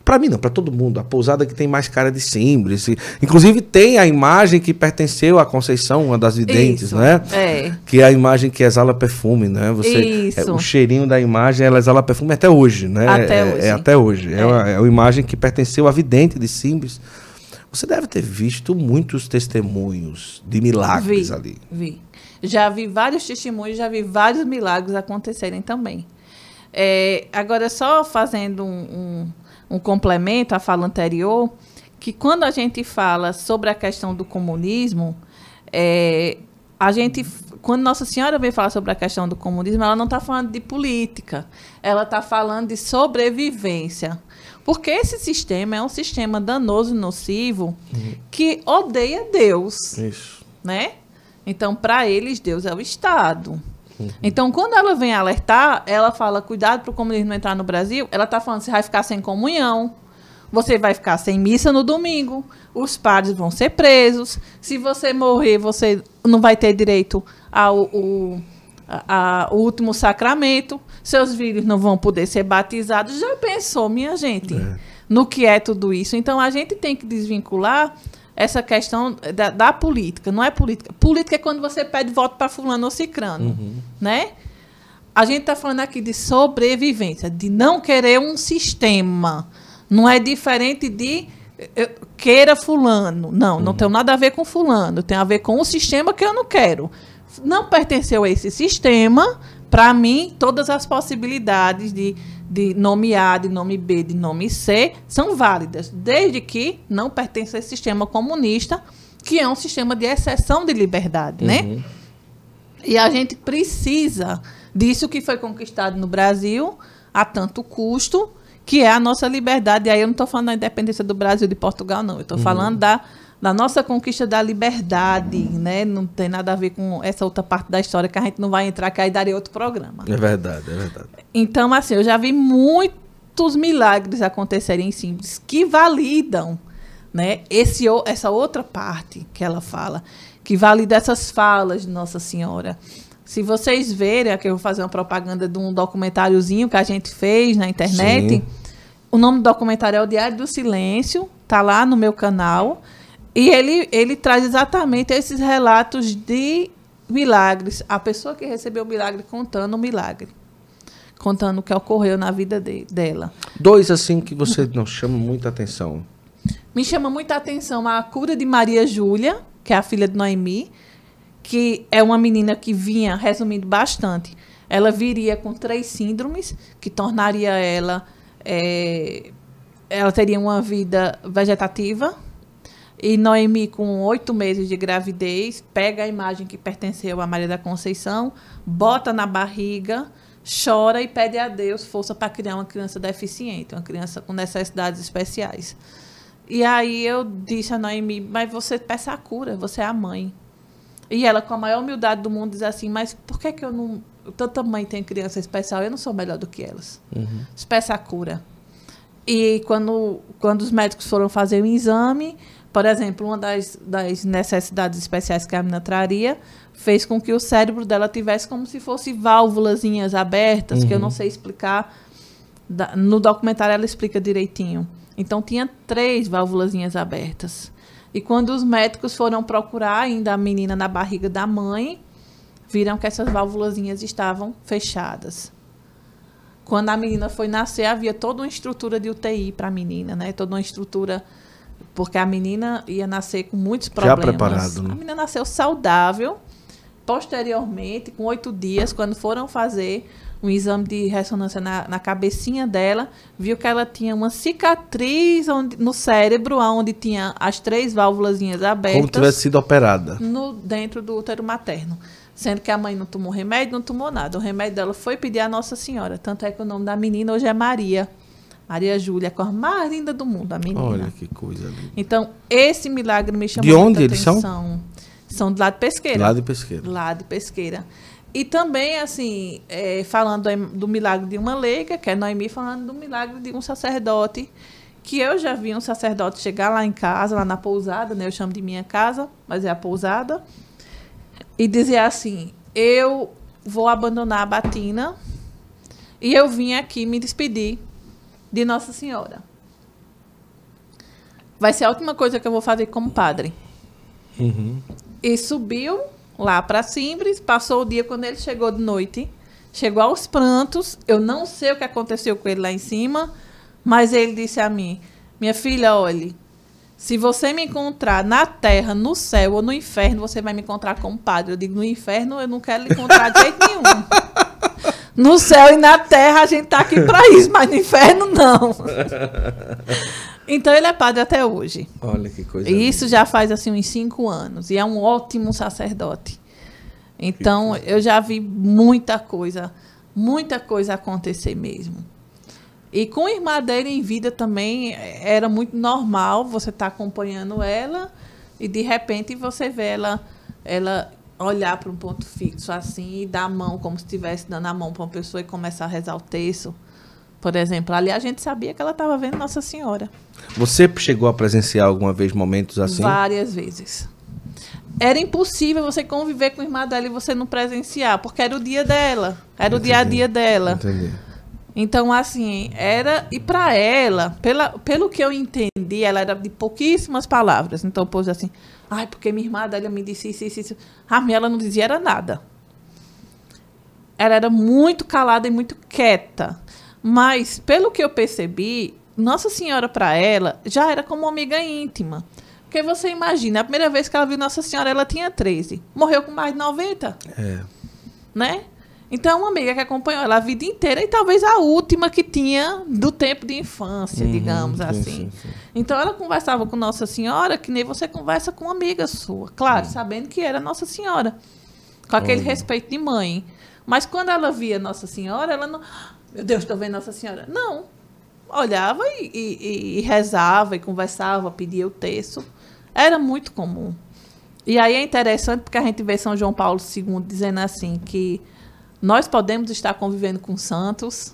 para mim não, para todo mundo. A pousada que tem mais cara de Simbres. Inclusive tem a imagem que pertenceu à Conceição, uma das videntes, Isso, né? É. Que é a imagem que exala perfume, né? Você, é, Isso. É, o cheirinho da imagem, ela exala perfume até hoje, né? Até é, é hoje. É, até hoje. É. Uma, é uma imagem que pertenceu à vidente de Simbres. Você deve ter visto muitos testemunhos de milagres vi, ali.
Vi. Já vi vários testemunhos, já vi vários milagres acontecerem também. É, agora, só fazendo um, um um complemento à fala anterior, que quando a gente fala sobre a questão do comunismo, é, a gente, quando Nossa Senhora vem falar sobre a questão do comunismo, ela não está falando de política, ela está falando de sobrevivência. Porque esse sistema é um sistema danoso e nocivo uhum. que odeia Deus. Isso. Né? Então, para eles, Deus é o Estado. Uhum. Então, quando ela vem alertar, ela fala cuidado para o comunismo entrar no Brasil, ela está falando você vai ficar sem comunhão, você vai ficar sem missa no domingo, os padres vão ser presos, se você morrer, você não vai ter direito ao, ao, ao último sacramento, seus filhos não vão poder ser batizados. Já pensou, minha gente, é. no que é tudo isso? Então, a gente tem que desvincular essa questão da, da, política. Não é política. Política é quando você pede voto para fulano ou cicrano, uhum. né? A gente está falando aqui de sobrevivência, de não querer um sistema. Não é diferente de eh, queira fulano. Não, uhum. não tem nada a ver com fulano. Tem a ver com o sistema que eu não quero. Não pertenceu a esse sistema. Para mim, todas as possibilidades de de nome A, de nome B, de nome C, são válidas, desde que não pertence ao sistema comunista, que é um sistema de exceção de liberdade, né? uhum. né? E a gente precisa disso que foi conquistado no Brasil a tanto custo, que é a nossa liberdade. E aí eu não estou falando da independência do Brasil de Portugal, não. Eu estou uhum. falando da na nossa conquista da liberdade, né? Não tem nada a ver com essa outra parte da história que a gente não vai entrar, que aí daria outro programa.
É verdade, é verdade.
Então, assim, eu já vi muitos milagres acontecerem em simples que validam, né? Esse, essa outra parte que ela fala, que valida essas falas de Nossa Senhora. Se vocês verem, aqui eu vou fazer uma propaganda de um documentáriozinho que a gente fez na internet. Sim. O nome do documentário é O Diário do Silêncio, tá lá no meu canal. E ele, ele traz exatamente esses relatos de milagres. A pessoa que recebeu o milagre contando o milagre. Contando o que ocorreu na vida de, dela.
Dois, assim, que você não chama muita atenção.
Me chama muita atenção a cura de Maria Júlia, que é a filha de Noemi, que é uma menina que vinha, resumindo bastante, ela viria com três síndromes, que tornaria ela. É, ela teria uma vida vegetativa, e Noemi, com oito meses de gravidez, pega a imagem que pertenceu a Maria da Conceição, bota na barriga, chora e pede a Deus força para criar uma criança deficiente, uma criança com necessidades especiais. E aí eu disse a Noemi, mas você peça a cura, você é a mãe. E ela, com a maior humildade do mundo, diz assim, mas por que, que eu não. Tanta mãe tem criança especial, eu não sou melhor do que elas. Uhum. Peça a cura. E quando, quando os médicos foram fazer o exame, por exemplo, uma das, das necessidades especiais que a menina traria fez com que o cérebro dela tivesse como se fosse válvulas abertas, uhum. que eu não uhum. sei explicar. No documentário ela explica direitinho. Então tinha três válvulas abertas. E quando os médicos foram procurar ainda a menina na barriga da mãe, viram que essas válvulas estavam fechadas. Quando a menina foi nascer, havia toda uma estrutura de UTI para a menina, né? Toda uma estrutura porque a menina ia nascer com muitos problemas. Já preparado, né? A menina nasceu saudável. Posteriormente, com oito dias, quando foram fazer um exame de ressonância na, na, cabecinha dela, viu que ela tinha uma cicatriz onde, no cérebro, onde tinha as três válvulas abertas. Como tivesse
sido operada.
No, dentro do útero materno. Sendo que a mãe não tomou remédio, não tomou nada. O remédio dela foi pedir a Nossa Senhora. Tanto é que o nome da menina hoje é Maria. Maria Júlia, a cor mais linda do mundo, a menina. Olha que coisa linda. Então, esse milagre me chamou de onde eles atenção. São? são do lado de Pesqueira. pesqueiro. de Pesqueira. de Pesqueira. E também, assim, é, falando do milagre de uma leiga, que é Noemi, falando do milagre de um sacerdote, que eu já vi um sacerdote chegar lá em casa, lá na pousada, né? Eu chamo de minha casa, mas é a pousada. E dizer assim, eu vou abandonar a batina e eu vim aqui me despedir de Nossa Senhora. Vai ser a última coisa que eu vou fazer como padre. Uhum. E subiu lá para Simbres, passou o dia quando ele chegou de noite. Chegou aos prantos. Eu não sei o que aconteceu com ele lá em cima, mas ele disse a mim: Minha filha, olhe, se você me encontrar na terra, no céu ou no inferno, você vai me encontrar como padre. Eu digo: No inferno eu não quero lhe encontrar de jeito nenhum. No céu e na terra a gente tá aqui para isso, mas no inferno não. Então ele é padre até hoje. Olha que coisa. E isso já faz assim uns cinco anos. E é um ótimo sacerdote. Então eu já vi muita coisa, muita coisa acontecer mesmo. E com a irmã dele em vida também era muito normal você estar tá acompanhando ela e de repente você vê ela, ela olhar para um ponto fixo assim e dar a mão, como se estivesse dando a mão para uma pessoa e começar a rezar o texto. Por exemplo, ali a gente sabia que ela estava vendo Nossa Senhora.
Você chegou a presenciar alguma vez momentos assim? Várias
vezes. Era impossível você conviver com a irmã dela e você não presenciar, porque era o dia dela, era Entendi. o dia a dia dela. Entendi. Então, assim, era. E para ela, pela, pelo que eu entendi, ela era de pouquíssimas palavras. Então, pôs assim: Ai, porque minha irmã Adélia me disse isso, isso, isso. A minha, ela não dizia era nada. Ela era muito calada e muito quieta. Mas, pelo que eu percebi, Nossa Senhora para ela já era como amiga íntima. Porque você imagina, a primeira vez que ela viu Nossa Senhora, ela tinha 13. Morreu com mais de 90. É. Né? Então, uma amiga que acompanhou ela a vida inteira e talvez a última que tinha do tempo de infância, uhum, digamos assim. Sim, sim. Então, ela conversava com Nossa Senhora que nem você conversa com uma amiga sua. Claro, uhum. sabendo que era Nossa Senhora. Com aquele uhum. respeito de mãe. Mas quando ela via Nossa Senhora, ela não. Meu Deus, estou vendo Nossa Senhora. Não. Olhava e, e, e rezava e conversava, pedia o texto. Era muito comum. E aí é interessante porque a gente vê São João Paulo II dizendo assim que nós podemos estar convivendo com santos.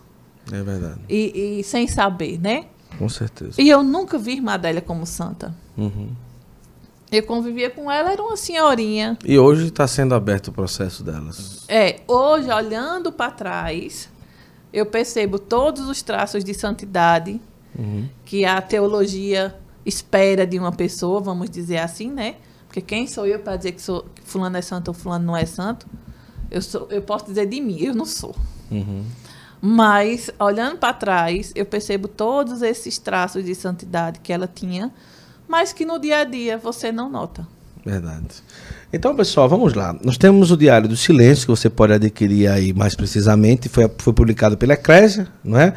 É verdade. E, e sem saber, né?
Com certeza. E
eu nunca vi irmã Adélia como santa. Uhum. Eu convivia com ela, era uma senhorinha.
E hoje está sendo aberto o processo delas.
É, hoje, olhando para trás, eu percebo todos os traços de santidade uhum. que a teologia espera de uma pessoa, vamos dizer assim, né? Porque quem sou eu para dizer que sou, que fulano é santo ou fulano não é santo? Eu, sou, eu posso dizer de mim, eu não sou. Uhum. Mas, olhando para trás, eu percebo todos esses traços de santidade que ela tinha, mas que no dia a dia você não nota.
Verdade. Então, pessoal, vamos lá. Nós temos o Diário do Silêncio, que você pode adquirir aí mais precisamente. Foi, foi publicado pela Eclésia, não é?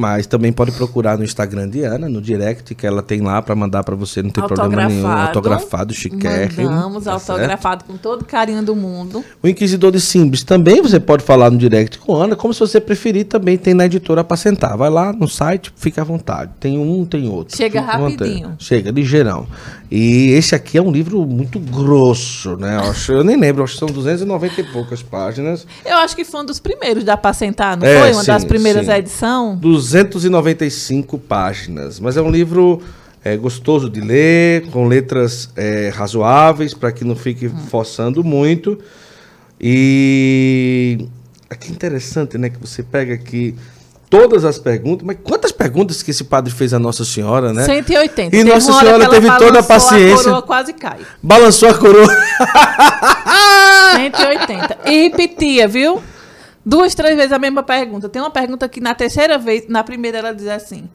Mas também pode procurar no Instagram de Ana, no direct, que ela tem lá para mandar para você, não tem problema nenhum. Autografado, chiquérrimo. Mandamos, tá autografado
certo? com todo carinho do mundo.
O Inquisidor de Simples, também você pode falar no direct
com Ana, como se você preferir, também tem
na editora sentar. Vai lá no site, fica à vontade. Tem um, tem outro. Chega é. rapidinho. Chega, ligeirão e esse aqui é um livro muito grosso, né? Eu, acho, eu nem lembro, acho que são 290 e poucas páginas.
Eu acho que foi um dos primeiros da Apacentar, não é, foi? Uma sim, das primeiras sim. edição?
295 páginas. Mas é um livro é, gostoso de ler, com letras é, razoáveis, para que não fique hum. forçando muito. E. Aqui é interessante, né? Que você pega aqui todas as perguntas, mas quantas perguntas que esse padre fez a Nossa Senhora, né?
180. E Nossa Senhora teve toda a paciência. A coroa quase cai.
Balançou a coroa.
180. E repetia, viu? Duas, três vezes a mesma pergunta. Tem uma pergunta que na terceira vez, na primeira ela diz assim: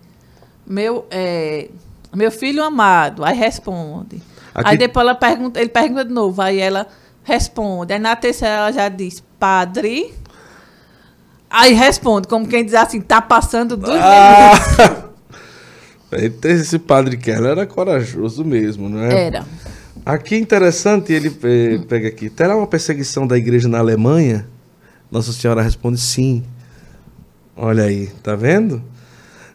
Meu, é, meu filho amado. Aí responde. Aqui... Aí depois ela pergunta, ele pergunta de novo. Aí ela responde. Aí na terceira ela já diz: Padre. Aí responde, como quem diz assim, tá passando dos ah.
Esse padre Keller era corajoso mesmo, não é? Era. Aqui é interessante, ele eh, pega aqui, terá uma perseguição da igreja na Alemanha? Nossa Senhora responde sim. Olha aí, tá vendo?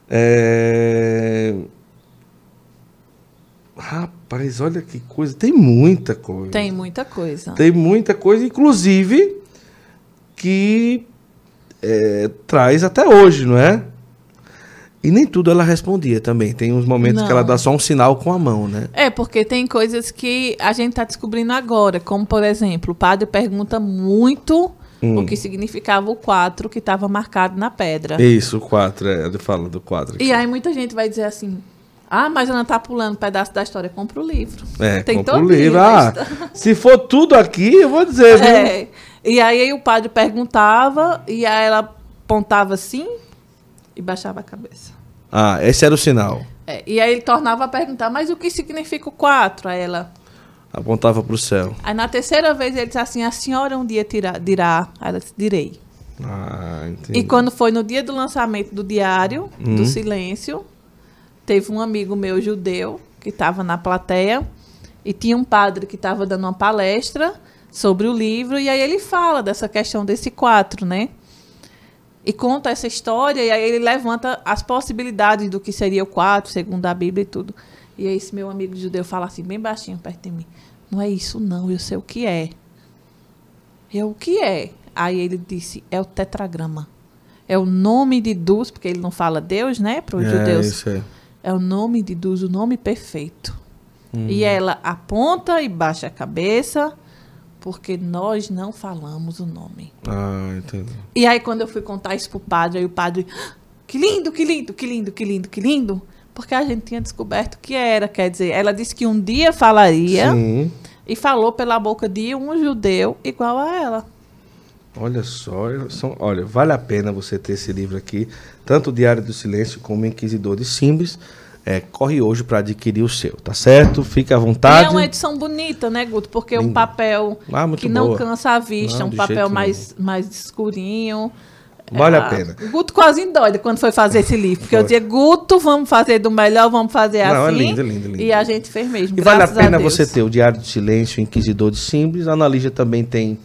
É... Rapaz, olha que coisa. Tem muita coisa. Tem
muita coisa. Tem
muita coisa, inclusive que é, traz até hoje, não é? E nem tudo ela respondia também. Tem uns momentos não. que ela dá só um sinal com a mão, né?
É, porque tem coisas que a gente está descobrindo agora. Como, por exemplo, o padre pergunta muito hum. o que significava o 4 que estava marcado na pedra. Isso,
o 4, é, ele fala do 4. E
aí muita gente vai dizer assim. Ah, mas ela tá pulando um pedaço da história. Compra o livro. É, tem compra o livro. Ah,
se for tudo aqui, eu vou dizer, viu? É.
E aí o padre perguntava, e aí ela apontava assim e baixava a cabeça.
Ah, esse era o sinal.
É, e aí ele tornava a perguntar, mas o que significa o quatro? Aí ela.
Apontava para o céu.
Aí na terceira vez ele disse assim: a senhora um dia tira, dirá. Aí ela disse: direi.
Ah, entendi. E quando
foi no dia do lançamento do Diário hum. do uhum. Silêncio, teve um amigo meu judeu que estava na plateia e tinha um padre que estava dando uma palestra sobre o livro, e aí ele fala dessa questão desse quatro, né? E conta essa história, e aí ele levanta as possibilidades do que seria o quatro, segundo a Bíblia e tudo. E aí esse meu amigo judeu fala assim, bem baixinho perto de mim, não é isso não, eu sei o que é. É o que é? Aí ele disse, é o tetragrama. É o nome de Deus, porque ele não fala Deus, né, para os é, judeus. Isso é. é o nome de Deus, o nome perfeito. Hum. E ela aponta e baixa a cabeça porque nós não falamos o nome.
Ah, entendi.
E aí quando eu fui contar isso pro padre, aí o padre, ah, que lindo, que lindo, que lindo, que lindo, que lindo, porque a gente tinha descoberto que era, quer dizer, ela disse que um dia falaria Sim. e falou pela boca de um judeu igual a ela.
Olha só, são, olha, vale a pena você ter esse livro aqui, tanto o Diário do Silêncio como o Inquisidor de Simbres é, corre hoje para adquirir o seu, tá certo? Fica à vontade. E é uma
edição bonita, né, Guto? Porque Lindo. um papel ah, que boa. não cansa a vista, não, um papel mais, mais escurinho. Vale a pena. Guto quase doida quando foi fazer esse livro. Porque eu dizia, Guto, vamos fazer do melhor, vamos fazer Não, é assim. É lindo, lindo, lindo. E a gente fez mesmo. E vale a pena a você
ter o Diário do Silêncio, Inquisidor de Simples. A Analígia também tem.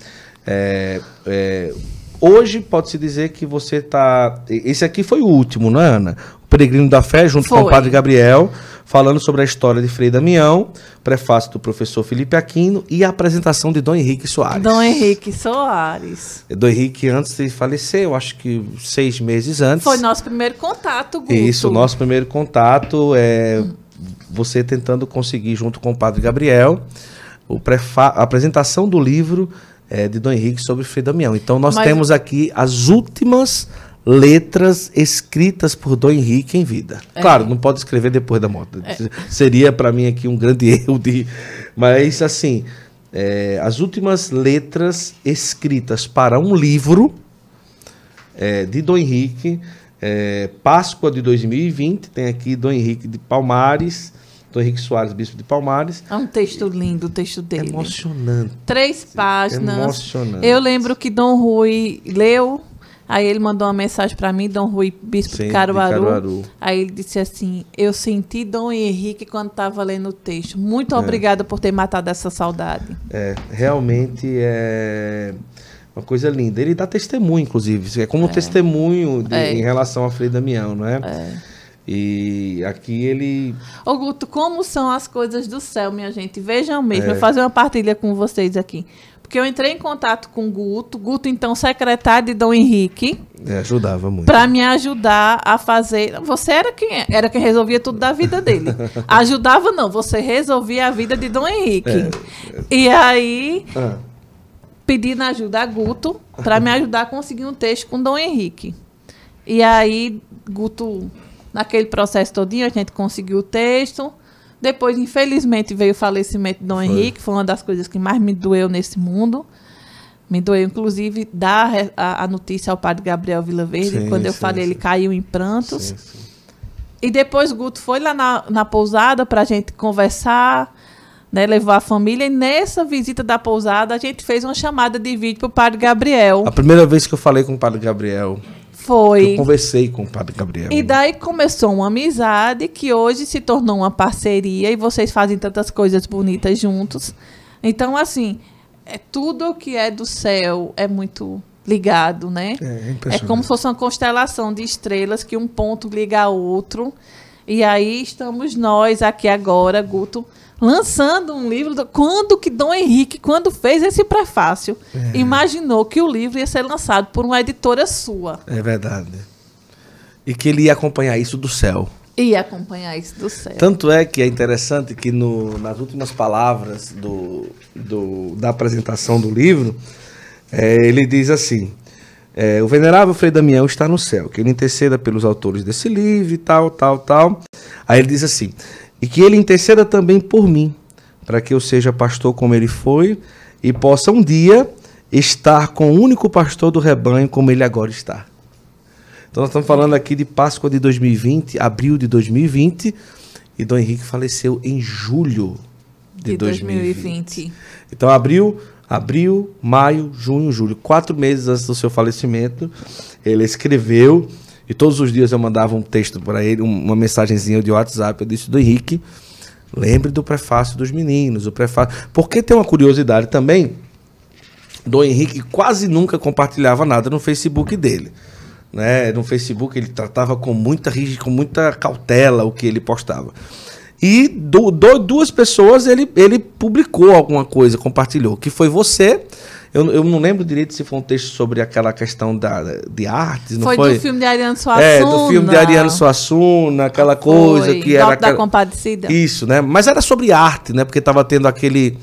É, é, hoje pode-se dizer que você está. Esse aqui foi o último, não é, Ana? Peregrino da Fé, junto Foi. com o Padre Gabriel, falando sobre a história de Frei Damião, prefácio do professor Felipe Aquino e a apresentação de Dom Henrique Soares.
Dom Henrique Soares.
É, Dom Henrique, antes de falecer, eu acho que seis meses antes. Foi nosso
primeiro contato, Guto. Isso, nosso
primeiro contato é você tentando conseguir, junto com o Padre Gabriel, o a apresentação do livro é, de Dom Henrique sobre Frei Damião. Então nós Mas... temos aqui as últimas letras escritas por Dom Henrique em vida. É. Claro, não pode escrever depois da morte. É. Seria para mim aqui um grande erro de, mas assim, é, as últimas letras escritas para um livro é, de Dom Henrique, é, Páscoa de 2020, tem aqui Dom Henrique de Palmares. Dom Henrique Soares, bispo de Palmares.
É um texto lindo, o texto dele. Emocionante. Três páginas. Emocionante. Eu lembro que Dom Rui leu Aí ele mandou uma mensagem para mim, Dom Rui Bispo Sim, de, Caruaru. de, Caruaru. Aí ele disse assim: Eu senti Dom Henrique quando estava lendo o texto. Muito é. obrigada por ter matado essa saudade.
É, realmente é uma coisa linda. Ele dá testemunho, inclusive. É como é. testemunho de, é. em relação a Frei Damião, não é? É. E aqui ele.
Ô Guto, como são as coisas do céu, minha gente? Vejam mesmo. É. Eu vou fazer uma partilha com vocês aqui. Porque eu entrei em contato com o Guto, Guto, então secretário de Dom Henrique.
É, ajudava muito. Para
me ajudar a fazer. Você era quem é, era quem resolvia tudo da vida dele. Ajudava, não, você resolvia a vida de Dom Henrique. É. é. E aí. Ah. Pedindo ajuda a Guto para me ajudar a conseguir um texto com Dom Henrique. E aí, Guto, naquele processo todinho, a gente conseguiu o texto. Depois, infelizmente, veio o falecimento do Dom foi. Henrique, foi uma das coisas que mais me doeu nesse mundo. Me doeu, inclusive, dar a, a notícia ao padre Gabriel Vila Sim, quando eu sim, falei, sim. ele caiu em prantos. E depois Guto foi lá na, na pousada para a gente conversar, né, levou a família. E nessa visita da pousada, a gente fez uma chamada de vídeo para o padre Gabriel. A
primeira vez que eu falei com o padre Gabriel foi. Eu conversei com o Padre Gabriel. E daí
começou uma amizade que hoje se tornou uma parceria e vocês fazem tantas coisas bonitas juntos. Então, assim, é tudo que é do céu é muito ligado, né? É, é, é como se fosse uma constelação de estrelas que um ponto liga a outro. E aí estamos nós aqui agora, Guto lançando um livro. Quando que Dom Henrique, quando fez esse prefácio, é. imaginou que o livro ia ser lançado por uma editora sua?
É verdade. E que ele ia acompanhar isso do céu.
Ia acompanhar isso do céu.
Tanto é que é interessante que no, nas últimas palavras do, do, da apresentação do livro, é, ele diz assim. É, o venerável Frei Damião está no céu, que ele interceda pelos autores desse livro e tal, tal, tal. Aí ele diz assim: e que ele interceda também por mim, para que eu seja pastor como ele foi e possa um dia estar com o único pastor do rebanho como ele agora está. Então nós estamos falando aqui de Páscoa de 2020, abril de 2020, e Dom Henrique faleceu em julho de, de 2020. 2020. Então abril, abril, maio, junho, julho, quatro meses antes do seu falecimento, ele escreveu e todos os dias eu mandava um texto para ele, uma mensagenzinha de WhatsApp. Eu disse do Henrique, lembre do prefácio dos meninos, o prefácio. Porque tem uma curiosidade também. Do Henrique quase nunca compartilhava nada no Facebook dele. Né? No Facebook ele tratava com muita com muita cautela o que ele postava. E do, do, duas pessoas ele, ele publicou alguma coisa, compartilhou, que foi você. Eu, eu não lembro direito se foi um texto sobre aquela questão da, de artes, não foi? Foi do filme
de Ariano Suassuna. É, do filme de Ariano
Suassuna, aquela coisa foi, que era... da aquela... Compadecida. Isso, né? Mas era sobre arte, né? Porque estava tendo aquele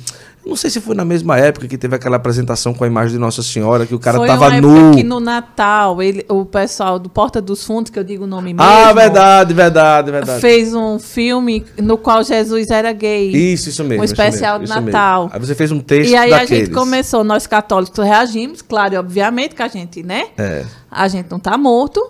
não sei se foi na mesma época que teve aquela apresentação com a imagem de Nossa Senhora, que o cara foi tava uma nu. Época que no
Natal, ele, o pessoal do Porta dos Fundos, que eu digo o nome ah, mesmo. Ah, verdade,
verdade, verdade. Fez
um filme no qual Jesus era gay. Isso, isso mesmo. Um especial mesmo, de Natal. Aí
você fez um texto E aí daqueles. a gente começou,
nós católicos reagimos, claro, obviamente que a gente, né? É. A gente não tá morto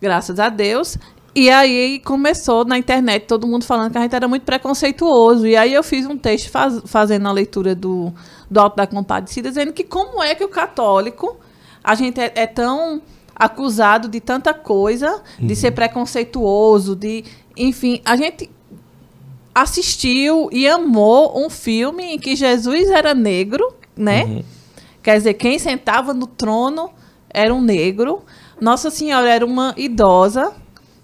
graças a Deus. E aí começou na internet todo mundo falando que a gente era muito preconceituoso. E aí eu fiz um texto faz, fazendo a leitura do, do Alto da Compadecida, dizendo que como é que o católico, a gente é, é tão acusado de tanta coisa, uhum. de ser preconceituoso, de. Enfim, a gente assistiu e amou um filme em que Jesus era negro, né? Uhum. Quer dizer, quem sentava no trono era um negro. Nossa Senhora era uma idosa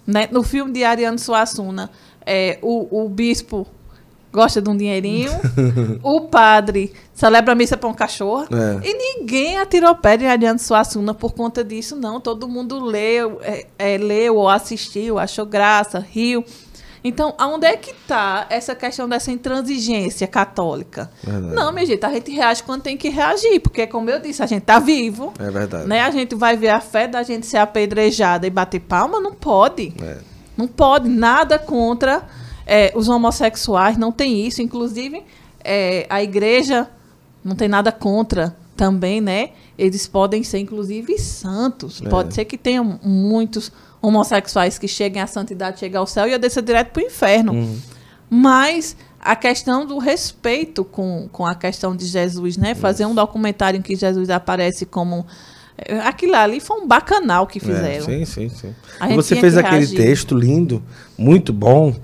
né? No filme de Ariano Suassuna, é, o, o bispo gosta de um dinheirinho, o padre celebra a missa para um cachorro, é. e ninguém atirou pé em Ariano Suassuna por conta disso, não. Todo mundo leu, é, é leu ou assistiu, achou graça, riu. Então, aonde é que está essa questão dessa intransigência católica? Verdade. Não, minha gente, a gente reage quando tem que reagir, porque, como eu disse, a gente está vivo. É verdade. Né? A gente vai ver a fé da gente ser apedrejada e bater palma? Não pode. É. Não pode. Nada contra é, os homossexuais, não tem isso. Inclusive, é, a igreja não tem nada contra também, né? Eles podem ser, inclusive, santos. É. Pode ser que tenham muitos homossexuais que cheguem à santidade, cheguem ao céu, e eu descer direto para o inferno. Uhum. Mas a questão do respeito com, com a questão de Jesus, né? Isso. Fazer um documentário em que Jesus aparece como. Eh, aquilo ali foi um bacanal que é, fizeram. É, sim, sim, sim. Você fez aquele texto
lindo, muito bom,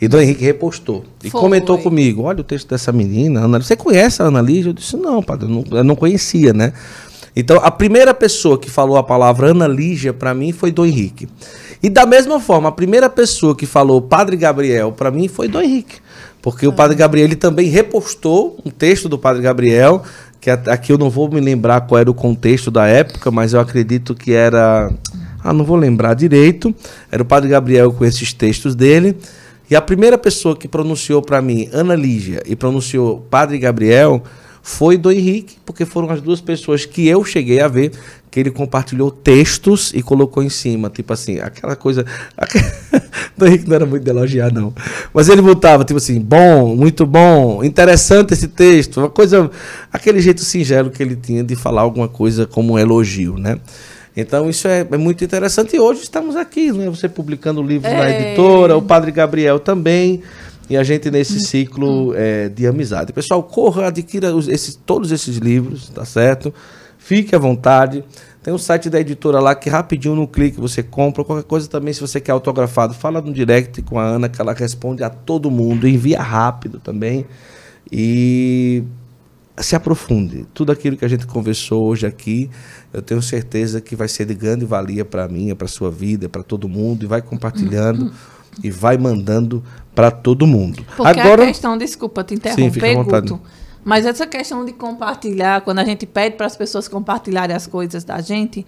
e Dom Henrique repostou. E foi. comentou comigo: olha o texto dessa menina, Ana Você conhece a Ana Lígia? Eu disse: não, padre, eu não, eu não conhecia, né? Então, a primeira pessoa que falou a palavra Ana Lígia para mim foi Dom Henrique. E da mesma forma, a primeira pessoa que falou Padre Gabriel para mim foi Dom Henrique. Porque o Padre Gabriel ele também repostou um texto do Padre Gabriel, que aqui eu não vou me lembrar qual era o contexto da época, mas eu acredito que era. Ah, não vou lembrar direito. Era o Padre Gabriel com esses textos dele. E a primeira pessoa que pronunciou para mim Ana Lígia e pronunciou Padre Gabriel foi do Henrique, porque foram as duas pessoas que eu cheguei a ver que ele compartilhou textos e colocou em cima, tipo assim, aquela coisa, do Henrique não era muito de elogiar não, mas ele botava tipo assim, bom, muito bom, interessante esse texto, uma coisa, aquele jeito singelo que ele tinha de falar alguma coisa como um elogio, né? Então isso é, é, muito interessante. E hoje estamos aqui, né? Você publicando livros é. na editora, o Padre Gabriel também e a gente nesse hum. ciclo hum. é, de amizade. Pessoal, corra, adquira os, esses, todos esses livros, tá certo? Fique à vontade. Tem o um site da editora lá que rapidinho no clique você compra. Qualquer coisa também, se você quer autografado, fala no direct com a Ana, que ela responde a todo mundo. Envia rápido também. E se aprofunde. Tudo aquilo que a gente conversou hoje aqui, eu tenho certeza que vai ser de grande valia para mim, para sua vida, para todo mundo. E vai compartilhando. Hum, e vai mandando para todo mundo. Porque é Agora, a questão, desculpa te interromper, sim, fica à Guto,
mas essa questão de compartilhar, quando a gente pede para as pessoas compartilharem as coisas da gente,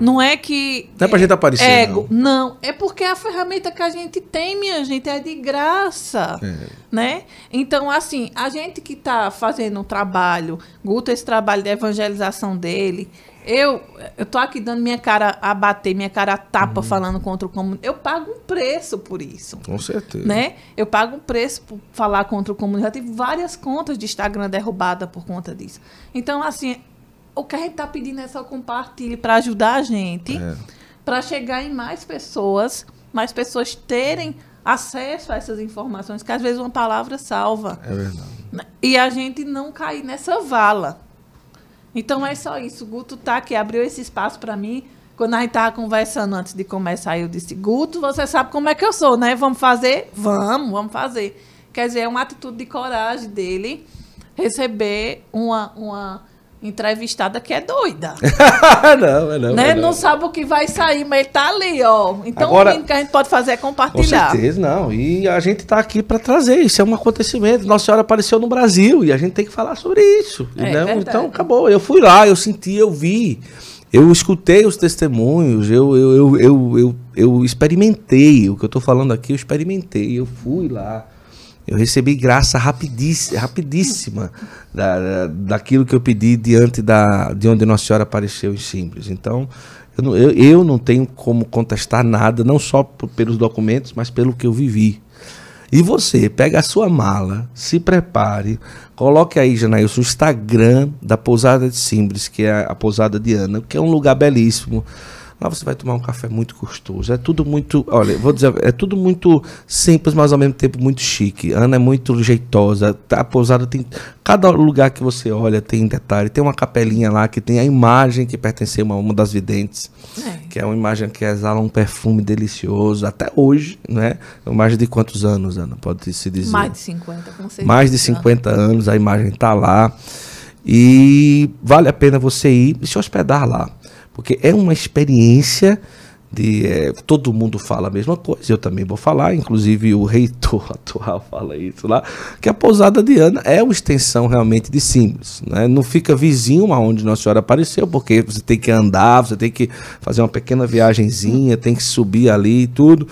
não é que. Não é, é pra gente aparecer. É, não. não. é porque a ferramenta que a gente tem, minha gente, é de graça. É. Né? Então, assim, a gente que está fazendo um trabalho, Guto, esse trabalho de evangelização dele, eu, eu tô aqui dando minha cara a bater, minha cara a tapa uhum. falando contra o comunismo. Eu pago um preço por isso. Com certeza. Né? Eu pago um preço por falar contra o comunismo. Já tive várias contas de Instagram derrubadas por conta disso. Então, assim, o que a gente está pedindo é só compartilhe para ajudar a gente, é. para chegar em mais pessoas, mais pessoas terem acesso a essas informações, que às vezes uma palavra salva. É verdade. Né? E a gente não cair nessa vala. Então é só isso. Guto tá que abriu esse espaço para mim. Quando a gente estava conversando antes de começar, eu disse: Guto, você sabe como é que eu sou, né? Vamos fazer? Vamos, vamos fazer. Quer dizer, é uma atitude de coragem dele receber uma, uma entrevistada que é doida.
não, é não, né? é não. Não
sabe o que vai sair, mas ele tá ali, ó. Então Agora, o mínimo que a gente pode fazer é compartilhar. Com
certeza, não. E a gente tá aqui para trazer. Isso é um acontecimento. Nossa Senhora apareceu no Brasil e a gente tem que falar sobre isso. É, então acabou. Eu fui lá, eu senti, eu vi. Eu escutei os testemunhos, eu, eu, eu, eu, eu, eu experimentei. O que eu tô falando aqui, eu experimentei. Eu fui lá. Eu recebi graça rapidíssima, rapidíssima da, daquilo que eu pedi diante da, de onde Nossa Senhora apareceu em Simples. Então, eu não, eu, eu não tenho como contestar nada, não só por, pelos documentos, mas pelo que eu vivi. E você, pega a sua mala, se prepare, coloque aí, Janailson, o Instagram da Pousada de Simples, que é a Pousada de Ana, que é um lugar belíssimo. Lá você vai tomar um café muito gostoso. É tudo muito, olha, vou dizer, é tudo muito simples, mas ao mesmo tempo muito chique. Ana é muito jeitosa. Tá, a pousada tem cada lugar que você olha tem detalhe. Tem uma capelinha lá que tem a imagem que pertenceu a uma das videntes, é. que é uma imagem que exala um perfume delicioso até hoje, né? Imagem de quantos anos, Ana? Pode se dizer. Mais de
50, com certeza. Mais de 50
anos, a imagem está lá. E vale a pena você ir e se hospedar lá. Porque é uma experiência de. É, todo mundo fala a mesma coisa, eu também vou falar, inclusive o reitor atual fala isso lá, que a pousada de Ana é uma extensão realmente de simples, Né? Não fica vizinho aonde Nossa Senhora apareceu, porque você tem que andar, você tem que fazer uma pequena viagenzinha, tem que subir ali e tudo.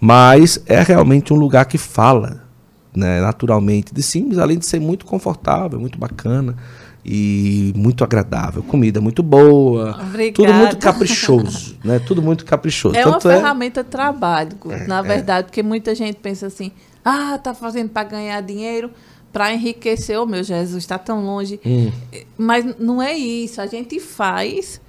Mas é realmente um lugar que fala. Né, naturalmente de simples, além de ser muito confortável, muito bacana e muito agradável. Comida muito boa. Obrigada. Tudo muito caprichoso, né? Tudo muito caprichoso. É Tanto uma é
ferramenta de trabalho, é, na é. verdade, é. porque muita gente pensa assim: "Ah, tá fazendo para ganhar dinheiro, para enriquecer, oh meu Jesus, está tão longe". Hum. Mas não é isso, a gente faz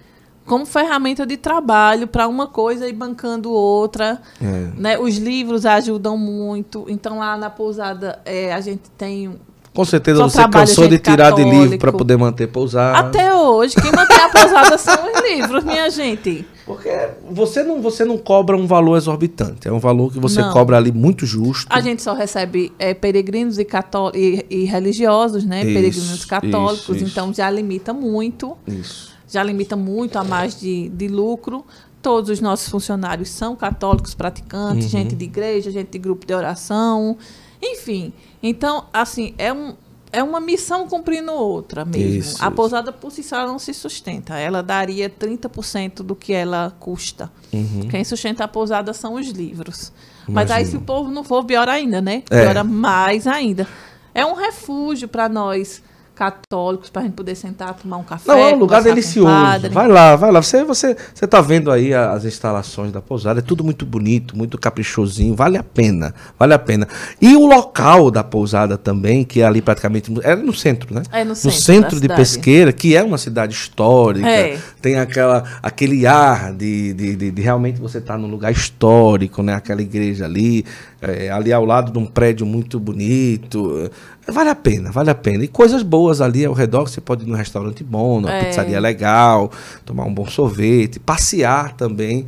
como ferramenta de trabalho para uma coisa e bancando outra. É. Né? Os livros ajudam muito. Então, lá na pousada, é, a gente tem com certeza Só você cansou de tirar católico. de livro para poder
manter pousada. Até
hoje, quem mantém a pousada são os livros, minha gente. Porque
você não, você não cobra um valor exorbitante, é um valor que você não. cobra ali muito justo.
A gente só recebe é, peregrinos e, cató e, e religiosos, né? Isso, peregrinos católicos, isso, isso. então já limita muito. Isso. Já limita muito a mais de, de lucro todos os nossos funcionários são católicos praticantes, uhum. gente de igreja, gente de grupo de oração, enfim, então, assim, é, um, é uma missão cumprindo outra mesmo. Isso, a pousada por si só não se sustenta. Ela daria 30% do que ela custa. Uhum. Quem sustenta a pousada são os livros. Imagina. Mas aí, se o povo não for, pior ainda, né? É. Piora mais ainda. É um refúgio para nós católicos para a gente poder sentar, tomar um café. Não, é um lugar delicioso. Vai lá,
vai lá. Você você você tá vendo aí as instalações da pousada, é tudo muito bonito, muito caprichosinho, vale a pena, vale a pena. E o local da pousada também, que é ali praticamente é no centro, né? É no centro. No centro de cidade. Pesqueira, que é uma cidade histórica, é. tem aquela aquele ar de, de, de, de realmente você tá num lugar histórico, né? Aquela igreja ali, é, ali ao lado de um prédio muito bonito. Vale a pena, vale a pena. E coisas boas ali ao redor, você pode ir num restaurante bom, numa é. pizzaria legal, tomar um bom sorvete, passear também.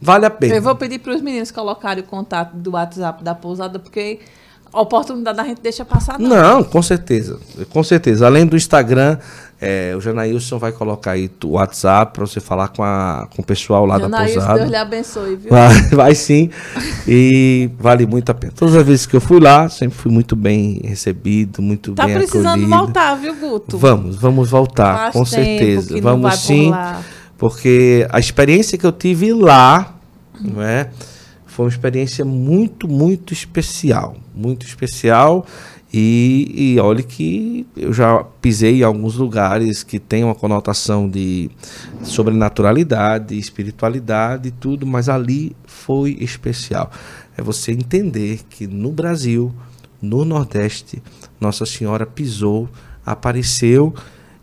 Vale a pena. Eu vou
pedir para os meninos colocarem o contato do WhatsApp da pousada, porque a oportunidade da gente deixa passar, não. Não,
com certeza. Com certeza. Além do Instagram, é, o Janaílson vai colocar aí o WhatsApp para você falar com, a, com o pessoal lá Janaílson, da pousada. Deus lhe abençoe, viu? Vai, vai sim. E vale muito a pena. Todas as vezes que eu fui lá, sempre fui muito bem recebido, muito tá bem acolhido. Tá precisando voltar,
viu, Guto? Vamos,
vamos voltar, Faz com certeza. vamos sim. Por porque a experiência que eu tive lá, não é? Foi uma experiência muito, muito especial. Muito especial. E, e olha que eu já pisei em alguns lugares que tem uma conotação de sobrenaturalidade, espiritualidade e tudo, mas ali foi especial. É você entender que no Brasil, no Nordeste, Nossa Senhora pisou, apareceu,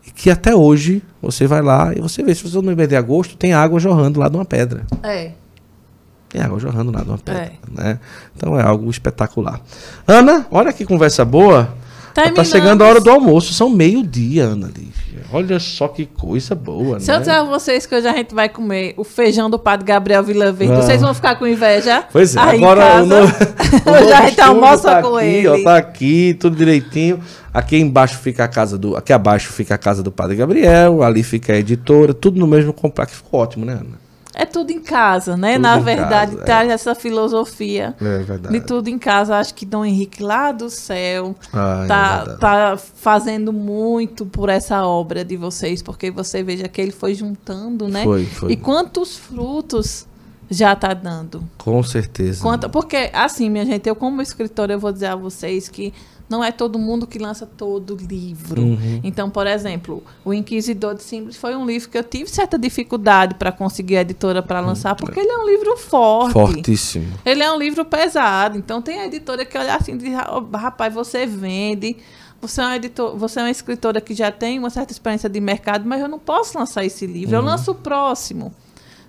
e que até hoje você vai lá e você vê, se você no mês de agosto, tem água jorrando lá de uma pedra. É tem é água jorrando lá de uma pedra, é. né? Então é algo espetacular. Ana, olha que conversa boa. Tá Terminamos. Tá chegando a hora do almoço, são meio-dia, Ana Lívia. Olha só que coisa boa, Se né? eu disser a
vocês que hoje a gente vai comer o feijão do padre Gabriel Vilaverde, ah. vocês vão ficar com inveja? Pois é, Aí agora o novo, o novo a gente tá almoça tá com aqui, ele. Ó, tá
aqui, tudo direitinho. Aqui embaixo fica a casa do. Aqui abaixo fica a casa do padre Gabriel, ali fica a editora, tudo no mesmo complexo. Ficou ótimo, né, Ana?
É tudo em casa, né? Tudo Na verdade, casa, é. traz é. essa filosofia é de tudo em casa. Acho que Dom Henrique lá do céu ah, é tá, é tá fazendo muito por essa obra de vocês, porque você veja que ele foi juntando, né? Foi, foi. E quantos frutos já tá dando. Com
certeza. Quanto,
porque, assim, minha gente, eu como escritora, eu vou dizer a vocês que não é todo mundo que lança todo livro. Uhum. Então, por exemplo, O Inquisidor de Simples foi um livro que eu tive certa dificuldade para conseguir a editora para hum, lançar, é. porque ele é um livro forte.
Fortíssimo.
Ele é um livro pesado. Então, tem a editora que olha assim e diz: rapaz, você vende. Você é, um editor, você é uma escritora que já tem uma certa experiência de mercado, mas eu não posso lançar esse livro. Uhum. Eu lanço o próximo.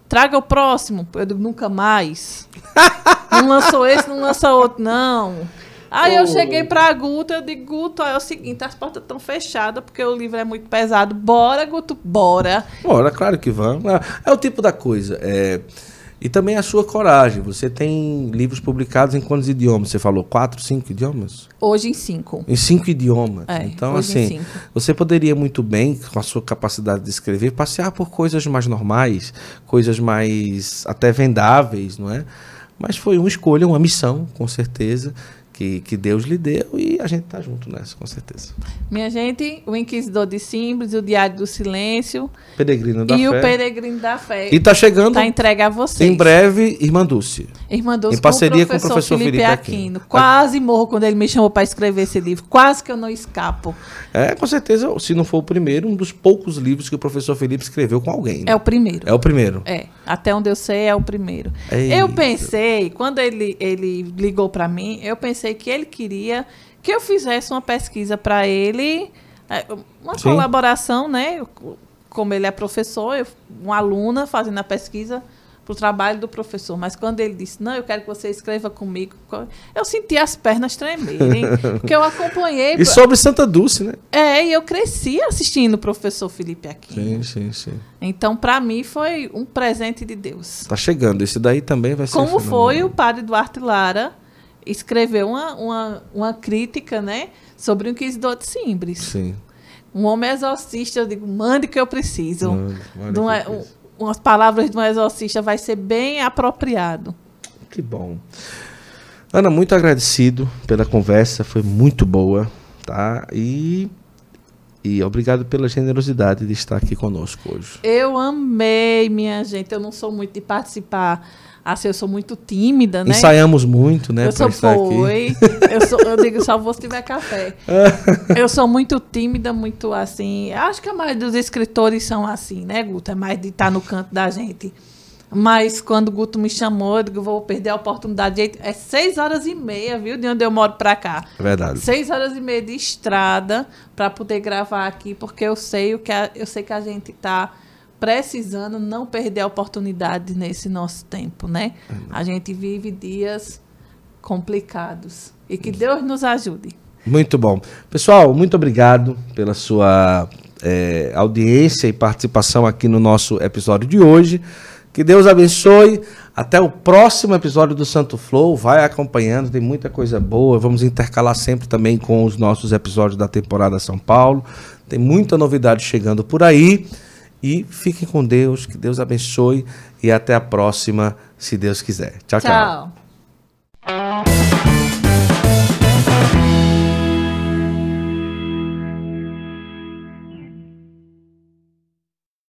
Traga o próximo. Eu digo, nunca mais. não lançou esse, não lança outro, não. Aí oh. eu cheguei pra Guto, eu digo, Guto, é o seguinte, as portas estão fechadas, porque o livro é muito pesado. Bora, Guto, bora.
Bora, claro que vamos. Ah, é o tipo da coisa. É... E também a sua coragem. Você tem livros publicados em quantos idiomas? Você falou quatro, cinco idiomas?
Hoje em cinco. Em
cinco idiomas. É, então, assim, você poderia muito bem, com a sua capacidade de escrever, passear por coisas mais normais, coisas mais até vendáveis, não é? Mas foi uma escolha, uma missão, com certeza, que, que Deus lhe deu e a gente está junto nessa, com certeza.
Minha gente, o Inquisidor de Simples o Diário do Silêncio.
Peregrino da e Fé. E o
Peregrino da Fé. E está chegando. Está entregue a vocês. Em
breve, Irmã Dulce.
Irmã Dulce, em parceria com o professor, com o professor Felipe, Felipe Aquino. Aquino. Quase morro quando ele me chamou para escrever esse livro. Quase que eu não escapo.
É, com certeza, se não for o primeiro, um dos poucos livros que o professor Felipe escreveu com alguém. Né? É o primeiro. É o primeiro.
É. Até onde eu sei, é o primeiro. Eita. Eu pensei, quando ele, ele ligou para mim, eu pensei sei que ele queria que eu fizesse uma pesquisa para ele, é, uma Sim. colaboração, né? Como ele é professor, eu, uma aluna fazendo a pesquisa para o trabalho do professor. Mas quando ele disse, não, eu quero que você escreva comigo, eu senti as pernas tremerem, porque eu acompanhei. E sobre
Santa Dulce, né?
É, e eu cresci assistindo o professor Felipe aqui.
Sim, sim, sim.
Então, para mim, foi um presente de Deus.
está chegando, esse daí também vai ser. Como fenomenal. foi
o padre Duarte Lara escreveu uma, uma, uma crítica, né? Sobre o Inquisidor de Simbres. Sim. Um homem exorcista, eu digo, mande que eu preciso. Mande, mande uma, é, Um, umas palavras de um exorcista vai ser bem apropriado. Que bom.
Ana, muito agradecido pela conversa, foi muito boa, tá? E, e obrigado pela generosidade de estar aqui conosco hoje.
Eu amei, minha gente. Eu não sou muito de participar Assim, eu sou muito tímida, né? Ensaiamos muito, né? Eu sou, foi. Eu, sou, eu digo só vou se tiver café. eu sou muito tímida, muito assim. Acho que a maioria dos escritores são assim, né, Guto? É mais de estar tá no canto da gente. Mas quando o Guto me chamou, eu digo, vou perder a oportunidade. É seis horas e meia, viu, de onde eu moro para cá. É verdade. Seis horas e meia de estrada para poder gravar aqui, porque eu sei o que a, eu sei que a gente tá precisando não perder a oportunidade nesse nosso tempo, né? Uhum. A gente vive dias complicados e que Deus nos ajude.
Muito bom. Pessoal, muito obrigado pela sua é, audiência e participação aqui no nosso episódio de hoje. Que Deus abençoe. Até o próximo episódio do Santo Flow. Vai acompanhando, tem muita coisa boa. Vamos intercalar sempre também com os nossos episódios da temporada São Paulo. Tem muita novidade chegando por aí. E fiquem com Deus, que Deus abençoe e até a próxima, se Deus quiser. Tchau, tchau.
tchau.